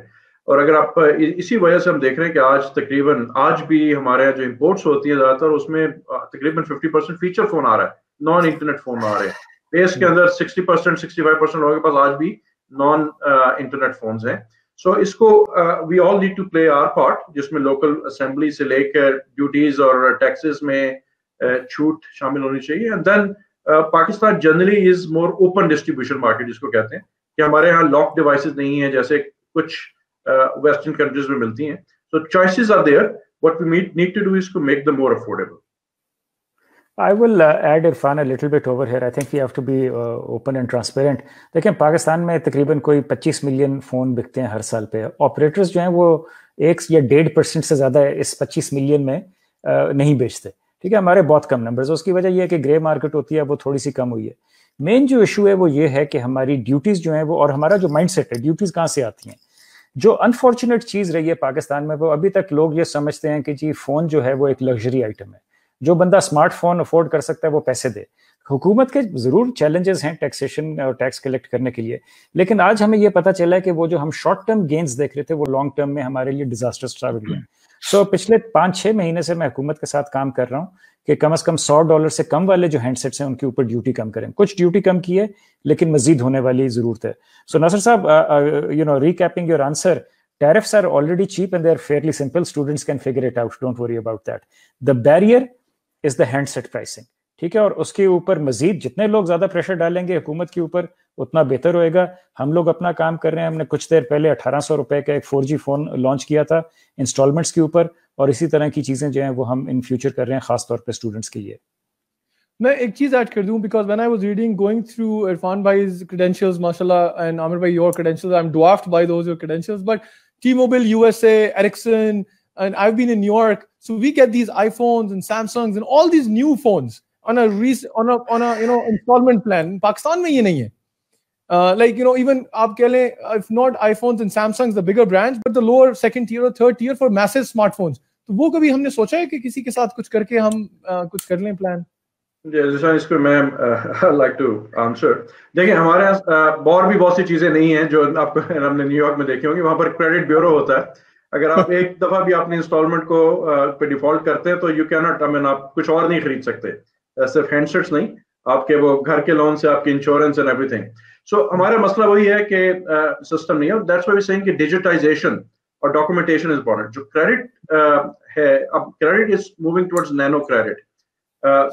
और अगर आप इसी वजह से हम देख रहे हैं कि आज तकरीबन आज भी हमारे यहाँ जो इम्पोर्ट्स होती है ज़्यादातर उसमें तकरीबन फिफ्टी परसेंट फीचर फ़ोन आ रहा है नॉन इंटरनेट फ़ोन आ रहे हैं देश के हम्म। अंदर sixty percent sixty five percent लोगों के पास आज भी नॉन इंटरनेट फ़ोन है सो इसको we all need to play our part जिसमें लोकल असेंबली से लेकर ड्यूटीज़ और टैक्सेस में छूट शामिल होनी चाहिए and then Pakistan generally is more open distribution market जिसको कहते हैं कि हमारे यहाँ लॉक डिवाइसेस नहीं है जैसे कुछ वेस्टर्न कंट्रीज में मिलती हैं so choices are there what we need to do is to make the more affordable I will uh, add Irfan a little bit over here. I think we have to be uh, open and transparent. देखें पाकिस्तान में तकरीबन कोई 25 million phone बिकते हैं हर साल पे operators जो हैं वो एक या डेढ़ परसेंट से ज़्यादा इस 25 मिलियन में uh, नहीं बेचते ठीक है हमारे बहुत कम नंबर्स उसकी वजह यह है कि ग्रे मार्केट होती है वो थोड़ी सी कम हुई है मेन जो इशू है वो ये है कि हमारी ड्यूटीज़ जो हैं वो और हमारा जो माइंड सेट है ड्यूटीज़ कहाँ से आती हैं जो अनफॉर्चुनेट चीज रही है पाकिस्तान में वो अभी तक लोग ये समझते हैं कि जी फोन जो है वो एक लग्जरी आइटम है जो बंदा स्मार्टफोन अफोर्ड कर सकता है वो पैसे दे हुकूमत के ज़रूर चैलेंजेस हैं टैक्सेशन और टैक्स कलेक्ट करने के लिए लेकिन आज हमें ये पता चला है कि वो जो हम शॉर्ट टर्म गेंस देख रहे थे वो लॉन्ग टर्म में हमारे लिए डिजास्टर्स ट्रैवल हुए सो पिछले पांच छह महीने से मैं हुकूमत के साथ काम कर रहा हूँ कि कम अज कम सौ डॉलर से कम वाले जो हैंडसेट्स हैं उनके ऊपर ड्यूटी कम करें कुछ ड्यूटी कम की है लेकिन मजीद होने वाली जरूरत है so Nasr sahab you know recapping your answer tariffs are already cheap and they're fairly simple students can figure it out don't worry about that the barrier is the handset pricing ठीक है और उसके ऊपर मजीद जितने लोग ज्यादा प्रेशर डालेंगे हुकूमत के ऊपर उतना बेहतर होएगा हम लोग अपना काम कर रहे हैं हमने कुछ देर पहले अठारह सौ रुपए का एक फोर जी फोन लॉन्च किया था इंस्टॉलमेंट्स के ऊपर और इसी तरह की चीज़ें जो हैं वो हम इन फ्यूचर कर रहे हैं खास तौर पे स्टूडेंट्स के लिए मैं एक चीज़ ऐड कर दूँ because when I was reading going through Irfan भाई क्रेडेंशियल्स माशाल्लाह एंड आमिर भाई your credentials I am draft by those your but T mobile U S Ericsson and I been in New York so we get these iPhones Samsung all these new phones instalment plan Pakistan में ये नहीं है like you no even आप कह लें if not iPhones and Samsung the bigger brands but the lower second year और third year for message smartphones तो वो कभी हमने सोचा है कि किसी के साथ कुछ करके हम आ, कुछ कर लें प्लान इसको मैं लाइक टू आंसर देखिए हमारे यहाँ और भी बहुत सी चीजें नहीं है जो आपको हमने न्यूयॉर्क में देखी होंगी वहां पर क्रेडिट ब्यूरो होता है अगर आप एक दफा भी अपने इंस्टॉलमेंट को पे डिफॉल्ट करते हैं तो you can not I mean आप कुछ और नहीं खरीद सकते सिर्फ हैंडसेट्स नहीं आपके वो घर के लोन से आपके इंश्योरेंस एंड एवरीथिंग सो हमारा मसला वही है कि सिस्टम नहीं है दैट्स वी सेइंग कि डिजिटाइजेशन और डॉक्यूमेंटेशन इज इंपॉर्टेंट जो क्रेडिट uh, है अब credit is moving towards nano credit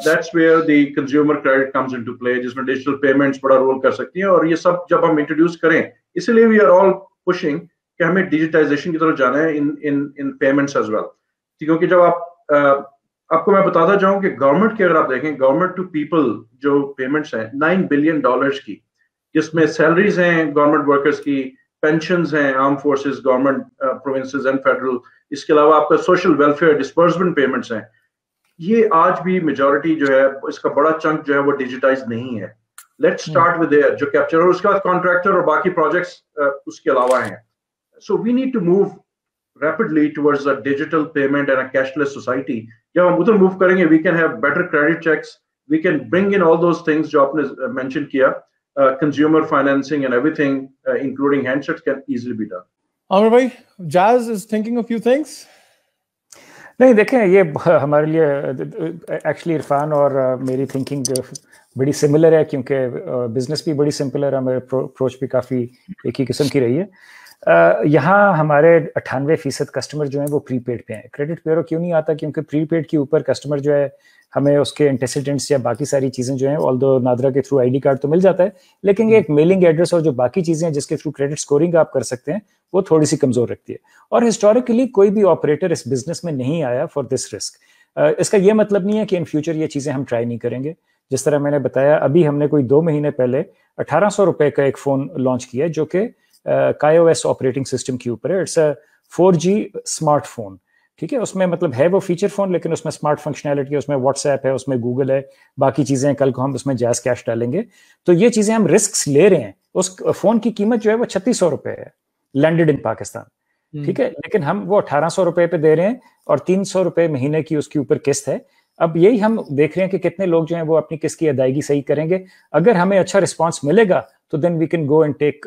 that's where the consumer credit comes into play जिसमें डिजिटल पेमेंट्स बड़ा रोल कर सकती है और ये सब जब हम इंट्रोड्यूस करें इसलिए वी आर ऑल पुशिंग कि हमें डिजिटाइजेशन की तरफ जाना है in in in payments as well क्योंकि जब आप uh, आपको मैं बताता चाहूँ कि गवर्नमेंट की अगर आप देखें गवर्नमेंट टू पीपल जो पेमेंट्स हैं नाइन बिलियन डॉलर्स की जिसमें सैलरीज हैं गवर्नमेंट वर्कर्स की पेंशन हैं arm forces government provinces and federal इसके अलावा आपका सोशल वेलफेयर डिस्बर्समेंट पेमेंट्स हैं ये आज भी मेजोरिटी जो है इसका बड़ा चंक जो है वो डिजिटाइज नहीं है लेट स्टार्ट विद एयर जो कैप्चर और उसके बाद कॉन्ट्रैक्टर और बाकी प्रोजेक्ट्स uh, उसके अलावा हैं so we need to move rapidly towards a digital payment and a cashless society जब हम उधर मूव करेंगे we can have better credit checks we can bring in all those things जो आपने मेंशन uh, किया Uh, consumer financing and everything, uh, including handsets, can easily be done. Amar Jazz is thinking a few things. नहीं देखें ये हमारे लिए actually Irfan और uh, मेरी थिंकिंग uh, बड़ी सिमिलर है क्योंकि बिजनेस भी बड़ी सिंपल है हमारे अप्रोच भी काफ़ी एक ही किस्म की रही है यहाँ हमारे अट्ठानवे फीसद कस्टमर जो हैं वो प्रीपेड पे हैं क्रेडिट ब्यूरो क्यों नहीं आता क्योंकि प्रीपेड के ऊपर कस्टमर जो है हमें उसके इंटेसिडेंट्स या बाकी सारी चीज़ें जो हैं ऑल दो नादरा के थ्रू आईडी कार्ड तो मिल जाता है लेकिन एक मेलिंग हम्म। एड्रेस और जो बाकी चीज़ें हैं जिसके थ्रू क्रेडिट स्कोरिंग आप कर सकते हैं वो थोड़ी सी कमज़ोर रखती है और हिस्टोरिकली कोई भी ऑपरेटर इस बिजनेस में नहीं आया फॉर दिस रिस्क इसका ये मतलब नहीं है कि इन फ्यूचर ये चीज़ें हम ट्राई नहीं करेंगे जिस तरह मैंने बताया अभी हमने कोई दो महीने पहले अठारह सौ रुपये का एक फ़ोन लॉन्च किया जो कि काईओएस ऑपरेटिंग सिस्टम के ऊपर है इट्स अ फोर स्मार्टफोन ठीक है उसमें मतलब है वो फीचर फोन लेकिन उसमें स्मार्ट फंक्शनैलिटी है उसमें व्हाट्सएप है उसमें गूगल है बाकी चीजें कल को हम उसमें जैस कैश डालेंगे तो ये चीजें हम रिस्क ले रहे हैं उस फोन की कीमत जो है वो छत्तीस सौ रुपए है लैंडेड इन पाकिस्तान ठीक हम्म। है लेकिन हम वो अठारह सौ रुपए पे दे रहे हैं और तीन सौ रुपए महीने की उसके ऊपर किस्त है अब यही हम देख रहे हैं कि कितने लोग जो हैं वो अपनी किसकी अदायगी सही करेंगे अगर हमें अच्छा रिस्पांस मिलेगा तो then we can go and take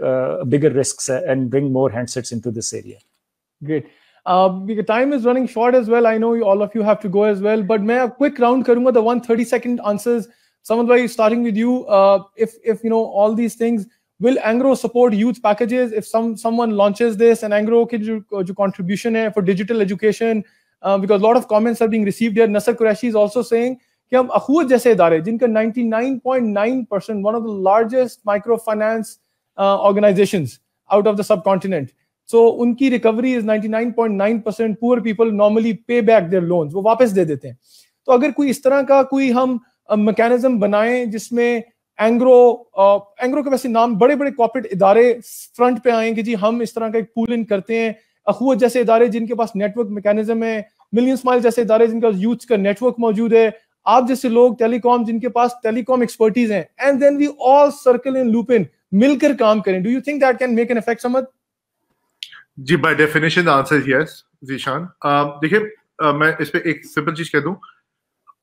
bigger risk and bring more handsets into this area great time is running short as well I know all of you have to go as well but मैं quick round करूंगा the one thirty second answer समझ भाई starting with you if if you know all these things will Engro support youth packages if some someone launches this and Engro के जो जो contribution है for digital education because uh, because of lot are being receive Nasr received is also Qureshi कि हम अखूज जैसे इदारे जिनका 99.9 percent one of the largest microfinance organisation out of the subcontinent so उनकी recovery is 99.9 percent poor people normally pay back their loans वो वापस दे देते हैं तो अगर कोई इस तरह का कोई हम मैकेनिज्म uh, बनाएं जिसमें एंग्रो uh, एंग्रो के वैसे नाम बड़े बड़े कॉपरेट इदारे फ्रंट पे आए कि जी हम इस तरह का एक पूल इन करते हैं अखूज जैसे इदारे जिनके पास नेटवर्क मैकेनिज्म है मिलियन स्माइल जैसे इदारे जिनका यूथ का नेटवर्क मौजूद है आप जैसे लोग टेलीकॉम जिनके पास टेलीकॉम एक्सपर्टीज हैं and then we all circle in loop in मिलकर काम करें do you think that can make an effect समझ जी by definition the answer yes Zeeshan देखिए uh, मैं इस पे एक सिंपल चीज कह दूं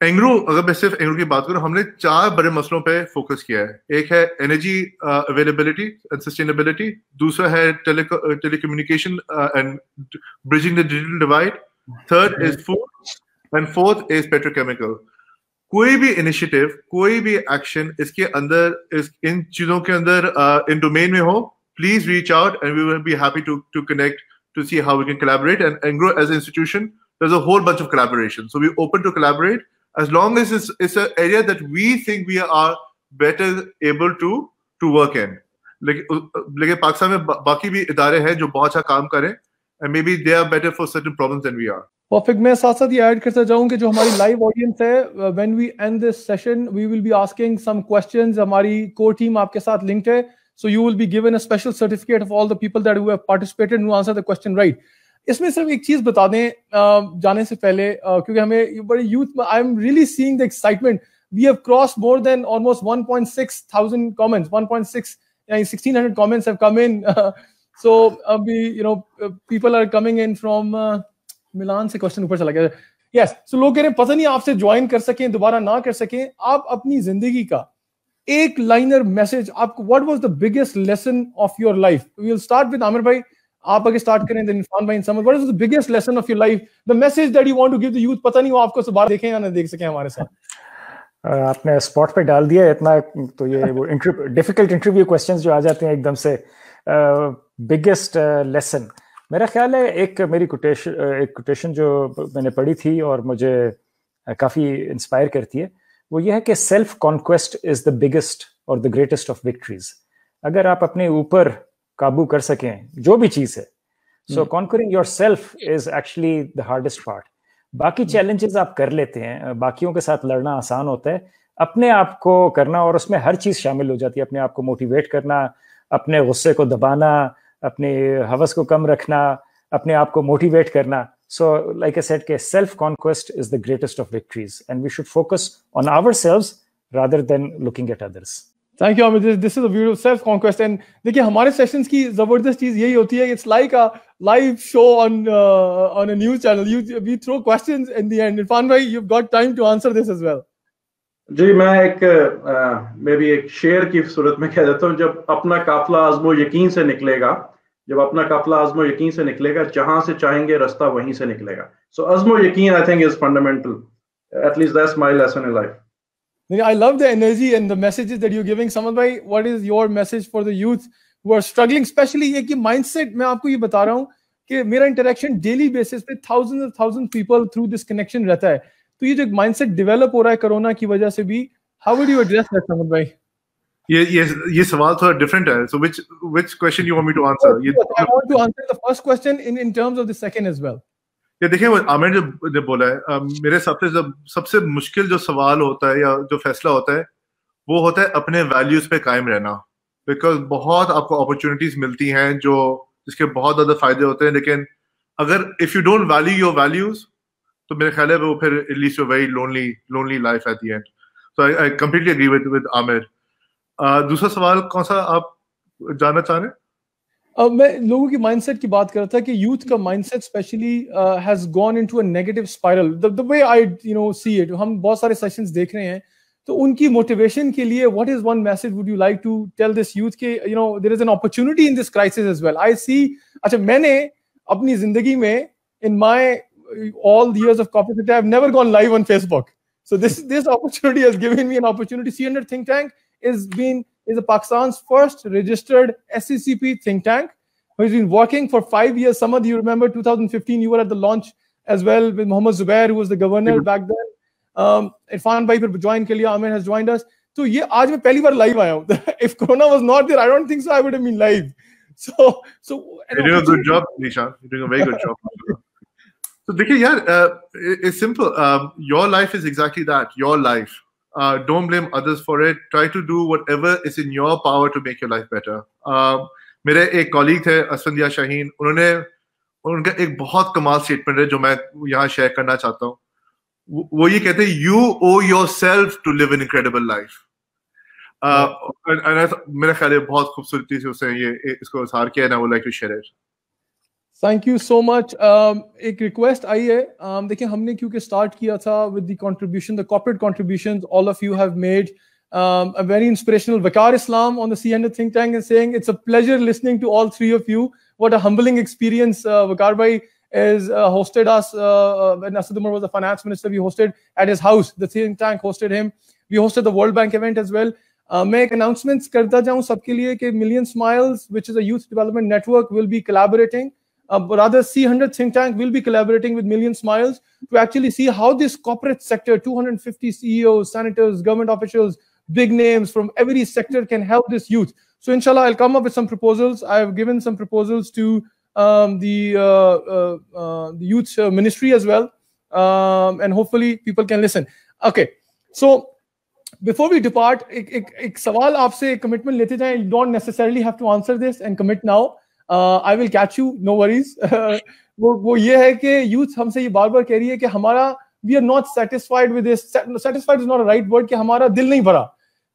एंग्रो अगर मैं सिर्फ एंग्रो की बात करूं हमने चार बड़े मसलों पे फोकस किया है एक है एनर्जी अवेलेबिलिटी एंड सस्टेनेबिलिटी दूसरा है telecommunication and bridging the digital divide third is food and fourth is petrochemical कोई भी इनिशिएटिव कोई भी एक्शन इसके अंदर इस इन चीजों के अंदर इन डोमेन में हो please reach out and we will be happy to to connect to see how we can collaborate and and grow as institution there's a whole bunch of collaboration so we're open to collaborate as long as it's, it's an area that we think we are better able to to work in लेकिन पाकिस्तान में बाकी भी इदारे हैं जो बहुत अच्छा काम करें and maybe they are better for certain problems than we are perfect मैं साथ साथ ये ऐड करता चाहूँ कि जो हमारी लाइव ऑडियंस है when we end this session we will be asking some questions हमारी कोर टीम आपके साथ लिंक्ड है so you will be given a special certificate of all the people that who have participated who answer the question right इसमें सिर्फ एक चीज बता दें जाने से पहले क्योंकि हमें बड़े youth I am really seeing the excitement we have cross more than almost 1.6 thousand comments 1.6 1600 comments have come in So uh, we, you know, uh, people are coming in from uh, Milan से question ऊपर चला गया. Yes, so लोग कह रहे हैं पता नहीं आपसे join कर सकें दोबारा ना कर सकें आप अपनी जिंदगी का एक लाइनर मैसेज आपको what was the biggest lesson of your life we will start with Amir भाई आप आगे स्टार्ट करें देन इरफान भाई समझ what is the biggest lesson of your life the message that you want to give the youth पता नहीं वो आपको सुबह देखें या ना देख सके हमारे साथ आपने स्पॉट पे डाल दिया इतना तो ये वो डिफिकल्ट इंटरव्यू क्वेश्चंस जो आ जाते हैं एकदम से बिगेस्ट लेसन uh, मेरा ख्याल है एक मेरी कोटेशन uh, एक कोटेशन जो मैंने पढ़ी थी और मुझे uh, काफ़ी इंस्पायर करती है वो ये है कि self conquest is the biggest और द ग्रेटेस्ट ऑफ विक्ट्रीज अगर आप अपने ऊपर काबू कर सकें जो भी चीज़ है so conquering yourself is actually the hardest part बाकी चैलेंजेस हम्म। आप कर लेते हैं बाकियों के साथ लड़ना आसान होता है अपने आप को करना और उसमें हर चीज़ शामिल हो जाती है अपने आप को मोटिवेट करना अपने गुस्से को दबाना अपने हवस को कम रखना अपने आप को मोटिवेट करना सो लाइक आई के self conquest is the greatest of victories and we should focus on ourselves rather than looking at others thank you Amit this is a self conquest and देखिए हमारे सेशंस की जबरदस्त चीज यही होती है it's like a live show on on a news channel you we throw questions in the end Irfan भाई you got time to answer this as well जी मैं एक मे uh, बी एक शेर की सूरत में कह देता हूँ जब अपना काफला आजमो यकीन से निकलेगा जब अपना काफिला अजमो यकीन से निकलेगा जहां से चाहेंगे रास्ता वहीं से निकलेगा सो अजमो यकीन I think is fundamental at least that's that's lesson in life I love the energy and the messages that you're giving. Samad bhai, what is your message for the youth who are struggling, especially ये कि mindset मैं आपको ये बता रहा हूँ कि मेरा इंटरेक्शन डेली बेसिस पे thousand thousand people through this connection रहता है तो ये जो माइंडसेट डेवलप हो रहा है कोरोना की वजह से भी how would you address that Samad भाई ये ये ये सवाल थोड़ा डिफरेंट है so which which question you want me to answer ये I want to answer the first question in in terms of the second as well ये देखिए आमिर जो जो बोला है मेरे हिसाब से जब सबसे मुश्किल जो सवाल होता है या जो फैसला होता है वो होता है अपने वैल्यूज पे कायम रहना बिकॉज बहुत आपको अपॉर्चुनिटीज मिलती हैं जो जिसके बहुत ज्यादा फायदे होते हैं लेकिन अगर if you don't value your values तो मेरे ख्याल है वो फिर at least very lonely lonely life at the end so I completely agree with with Amir दूसरा सवाल कौन सा आप जानना चाह रहे हैं अब मैं लोगों की माइंडसेट की बात कर रहा था कि यूथ का mindset specially has gone into a negative spiral the the way I you know see it हम बहुत सारे सेशंस देख रहे हैं तो उनकी मोटिवेशन के लिए what is one message would you like to tell this youth के you know there is an opportunity in this crisis as well I see अच्छा मैंने अपनी जिंदगी में in my all the all the years of corporate I've never gone live on Facebook. This this this opportunity has given me an see under think tank is been is Pakistan's first registered SCCP think tank, who's been working for five years. Some of you remember 2015, you were at the launch as well with Mohammad Zubair, who was the governor back then. Um, Irfan bhai joined, join के has joined us. So, ये आज मैं पहली live If Corona was not there, I don't think so. I would have been live. So so. You're doing a good job, Nishan. You're doing a very good job. so Dikhi, yeah, uh, it's simple. Um, your life is exactly that. Your life. Uh, don't blame others for it. Try to do whatever is in your power to make your life better. Uh, मेरे एक colleague थे असफंदिया शाहीन उन्होंने उनका एक बहुत कमाल statement है जो मैं यहाँ शेयर करना चाहता हूँ वो ये कहते हैं you owe yourself to live an incredible life मेरा ख्याल है बहुत खूबसूरती से उसने ये इसको इजहार किया ना वो like to share it thank you so much एक रिक्वेस्ट आई है um, देखिए हमने क्योंकि स्टार्ट किया था with the contribution the corporate contribution all of you have made um, a very inspirational Vakar Islam on the CNN think tank and saying it's a pleasure listening to all three of you. What a humbling experience uh, Vakar Bhai has uh, hosted us uh, uh when Asad was the finance minister. We hosted at his house. The think tank hosted him. We hosted the World Bank event as well. Uh, make announcements. Announcements करता जाऊं सबके लिए कि million smiles which is a youth development network will be uh, but rather C100 think tank will be collaborating with Million Smiles to actually see how this corporate sector, 250 CEOs, senators, government officials, big names from every sector can help this youth. So inshallah, I'll come up with some proposals. I've given some proposals to um, the, uh, uh, uh the, youth uh, ministry as well. Um, and hopefully people can listen. Okay, so before we depart, ek, ek, ek commitment lete jaye. You don't necessarily have to answer this and commit now. I will catch you know worries वो वो ये है कि youth हमसे ये बार बार कह रही है कि हमारा we are not satisfied with satisfied is not right word कि हमारा दिल नहीं भरा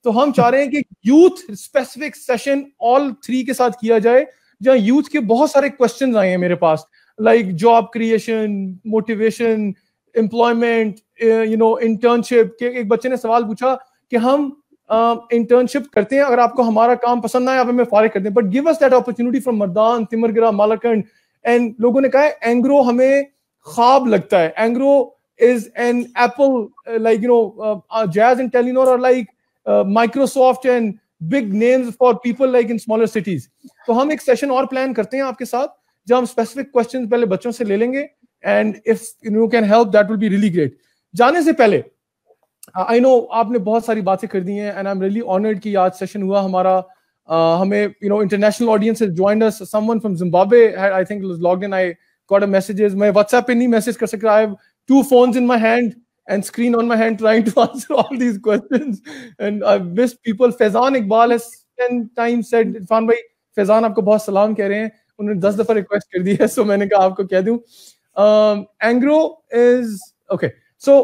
तो हम चाह रहे हैं कि youth specific session all three के साथ किया जाए जहां यूथ के बहुत सारे क्वेश्चन आए हैं मेरे पास like job creation motivation employment you know internship के एक बच्चे ने सवाल पूछा कि हम इंटर्नशिप uh, करते हैं अगर आपको हमारा काम पसंद ना आए आप हमें फारिग करते हैं but give us that opportunity from Mardan Timergara Malakand and लोगों ने कहा है एंग्रो हमें ख्वाब लगता है Engro is an Apple like you know Jazz and Telenor और like Microsoft and big names for people like in smaller cities तो हम एक सेशन और प्लान करते हैं आपके साथ जब हम स्पेसिफिक क्वेश्चन पहले बच्चों से ले लेंगे and if you can help that will be really great जाने से पहले आई uh, नो आपने बहुत सारी बातें कर दी हैं and I am really honoured कि आज सेशन हुआ हमारा uh, हमें you know international audience has joined us someone from Zimbabwe I think was logged in I got a messages मैं व्हाट्सएप पे नहीं मैसेज कर सकता I have two phones in my hand and screen on my hand trying to answer all these questions and I missed people Faizan Iqbal has 10 times said Irfan भाई फैजान आपको बहुत सलाम कह रहे हैं उन्होंने 10 दफा रिक्वेस्ट कर दी है सो so मैंने कहा आपको कह दूं एंग्रो इज ओके सो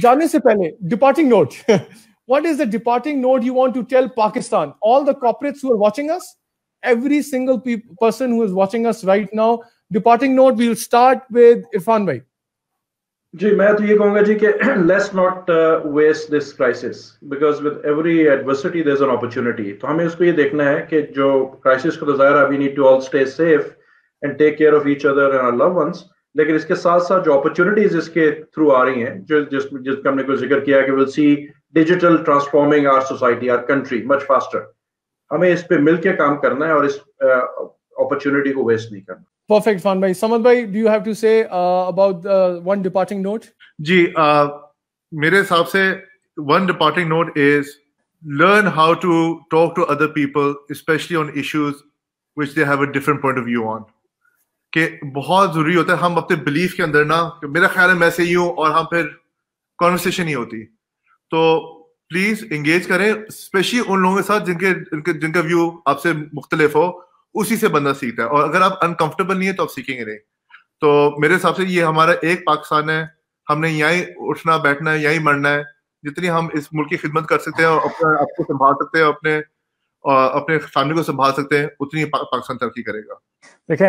जाने से पहले departing note what is the departing note you want to tell Pakistan? All the corporates who are watching us, every single pe- person who is watching us right now, departing note, we'll start with Irfan Bhai. जी मैं तो ये कहूँगा जी कि let's not waste this crisis because with every adversity there an opportunity तो हमें उसको ये देखना है कि जो क्राइसिस को तो ज़ाहिर we need to all stay safe and take care of each other and our love ones लेकिन इसके साथ साथ जो अपॉर्चुनिटीज इसके थ्रू आ रही हैं जो जिस जिसका हमने कोई जिक्र किया कि will see digital transforming our society our country much faster हमें इस पे मिलके काम करना है और इस अपॉर्चुनिटी uh, को वेस्ट नहीं करना परफेक्ट फान भाई समद भाई do you have to say about one departing note जी uh, मेरे हिसाब से one departing note is learn how to talk to other people especially on issues which they have a different point of view on कि बहुत जरूरी होता है हम अपने बिलीफ के अंदर ना मेरा ख्याल है मैं से ही हूँ और हम फिर कॉन्वर्सेशन ही होती तो प्लीज इंगेज करें स्पेशली उन लोगों के साथ जिनके जिनका व्यू आपसे मुख्तलिफ हो उसी से बंदा सीखता है और अगर आप अनकंफर्टेबल नहीं है तो आप सीखेंगे नहीं तो मेरे हिसाब से ये हमारा एक पाकिस्तान है हमने यहीं उठना बैठना है यहीं मरना है जितनी हम इस मुल्क की खिदमत कर सकते हैं और अपने आप को संभाल सकते हैं अपने अपने फैमिली को संभाल सकते हैं उतनी पाकिस्तान तरक्की करेगा देखें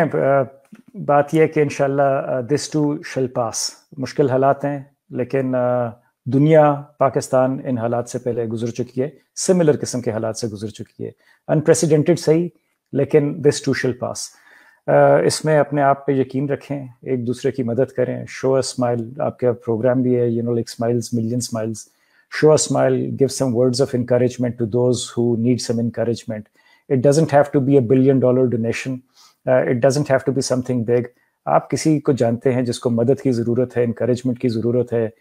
बात यह कि इन दिस टू शल पास मुश्किल हालात हैं लेकिन दुनिया पाकिस्तान इन हालात से पहले गुजर चुकी है सिमिलर किस्म के हालात से गुजर चुकी है अनप्रेसिडेंटेड सही लेकिन दिस टू शल पास इसमें अपने आप पे यकीन रखें एक दूसरे की मदद करें शो अ स्माइल आपके प्रोग्राम भी है you know like smiles million smiles show a smile give some words of encouragement to those who need some encouragement it doesn't have to be a billion dollar donation it doesn't have to be something big आप किसी को जानते हैं जिसको मदद की ज़रूरत है इंकरेजमेंट की ज़रूरत है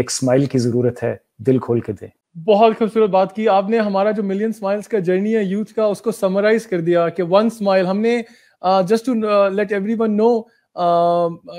एक स्माइल की ज़रूरत है दिल खोल के दें बहुत खूबसूरत बात की आपने हमारा जो मिलियन स्माइल्स का जर्नी है यूथ का उसको समराइज कर दिया कि वन स्माइल हमने just to let everyone know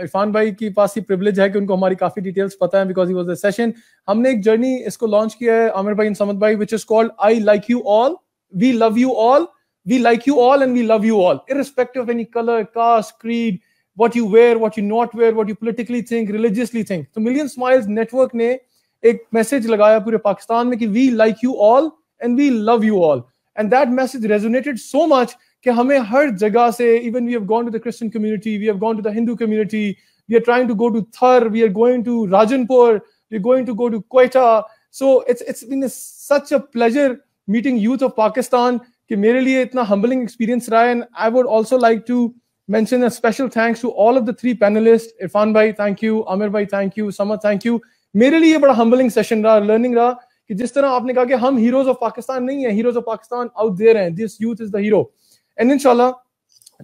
Irfan भाई के पास ही प्रिवलेज है कि उनको हमारी काफी डिटेल्स पता है because he was the session हमने एक जर्नी इसको लॉन्च किया है आमिर भाई समद भाई which is called I like you all we love you all we like you all and we love you all, irrespective of any color, caste, creed, what you wear, what you not wear, what you politically think, religiously think. So Million Smiles Network ne a message lagaya pure Pakistan mein ki we like you all and we love you all. And that message resonated so much ke hame har jaga se, even we have gone to the Christian community, we have gone to the Hindu community, we are trying to go to Thar, we are going to Rajanpur, we're going to go to Quetta. So it's it's been such a pleasure meeting youth of Pakistan कि मेरे लिए इतना humbling experience रहा है and I would also like to मैं special thanks to all of the three panelist Irfan भाई thank you you. भाई thank you Samar thank you मेरे लिए बड़ा हम्बलिंग सेशन रहा लर्निंग रहा कि जिस तरह आपने कहा कि हम हीरोज ऑफ पाकिस्तान नहीं है heroes of Pakistan out there हैं this youth is the hero and इनशाला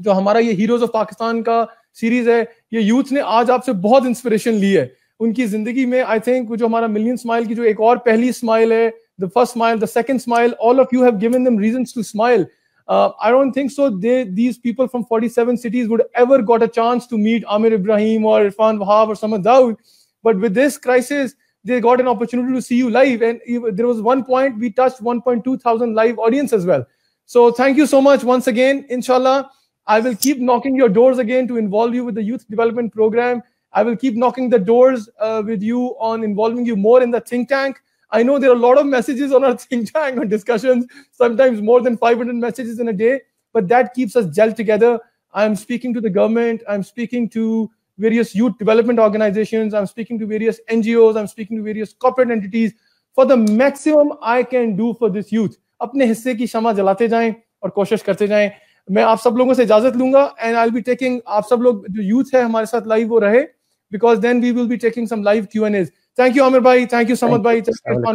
जो हमारा ये हीरोज ऑफ पाकिस्तान का सीरीज है ये यूथ ने आज आपसे बहुत इंस्पिरेशन ली है उनकी जिंदगी में आई थिंक जो हमारा मिलियन स्माइल की जो एक और पहली स्माइल है the first smile, the second smile, all of you have given them reasons to smile. Uh, I don't think so. They, these people from 47 cities would ever got a chance to meet Amir Ibrahim or Irfan Wahab or Samad Daud. But with this crisis, they got an opportunity to see you live. And there was one point we touched 1.2 thousand live audience as well. So thank you so much once again. Inshallah, I will keep knocking your doors again to involve you with the youth development program. I will keep knocking the doors uh, with you on involving you more in the think tank. I know there are a lot of messages on our think tank on discussions, sometimes more than 500 messages in a day, but that keeps us gelled together. I'm speaking to the government, I'm speaking to various youth development organizations, I'm speaking to various NGOs, I'm speaking to various corporate entities for the maximum I can do for this youth. अपने हिस्से की क्षमा जलाते जाएं और कोशिश करते जाएं मैं आप सब लोगों से इजाजत लूंगा I'll be taking आप सब लोग जो यूथ है हमारे साथ लाइव वो रहे because then we will be taking some live Q and A's. Thank you, Amir Bhai. Thank you, Samad Bhai.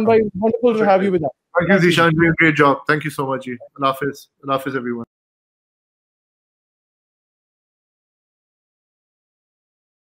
Bhai. Wonderful to have you with us. Thank you, Zishan. great job. Thank you so much. Ji. Allah Hafiz. Allah Hafiz, everyone.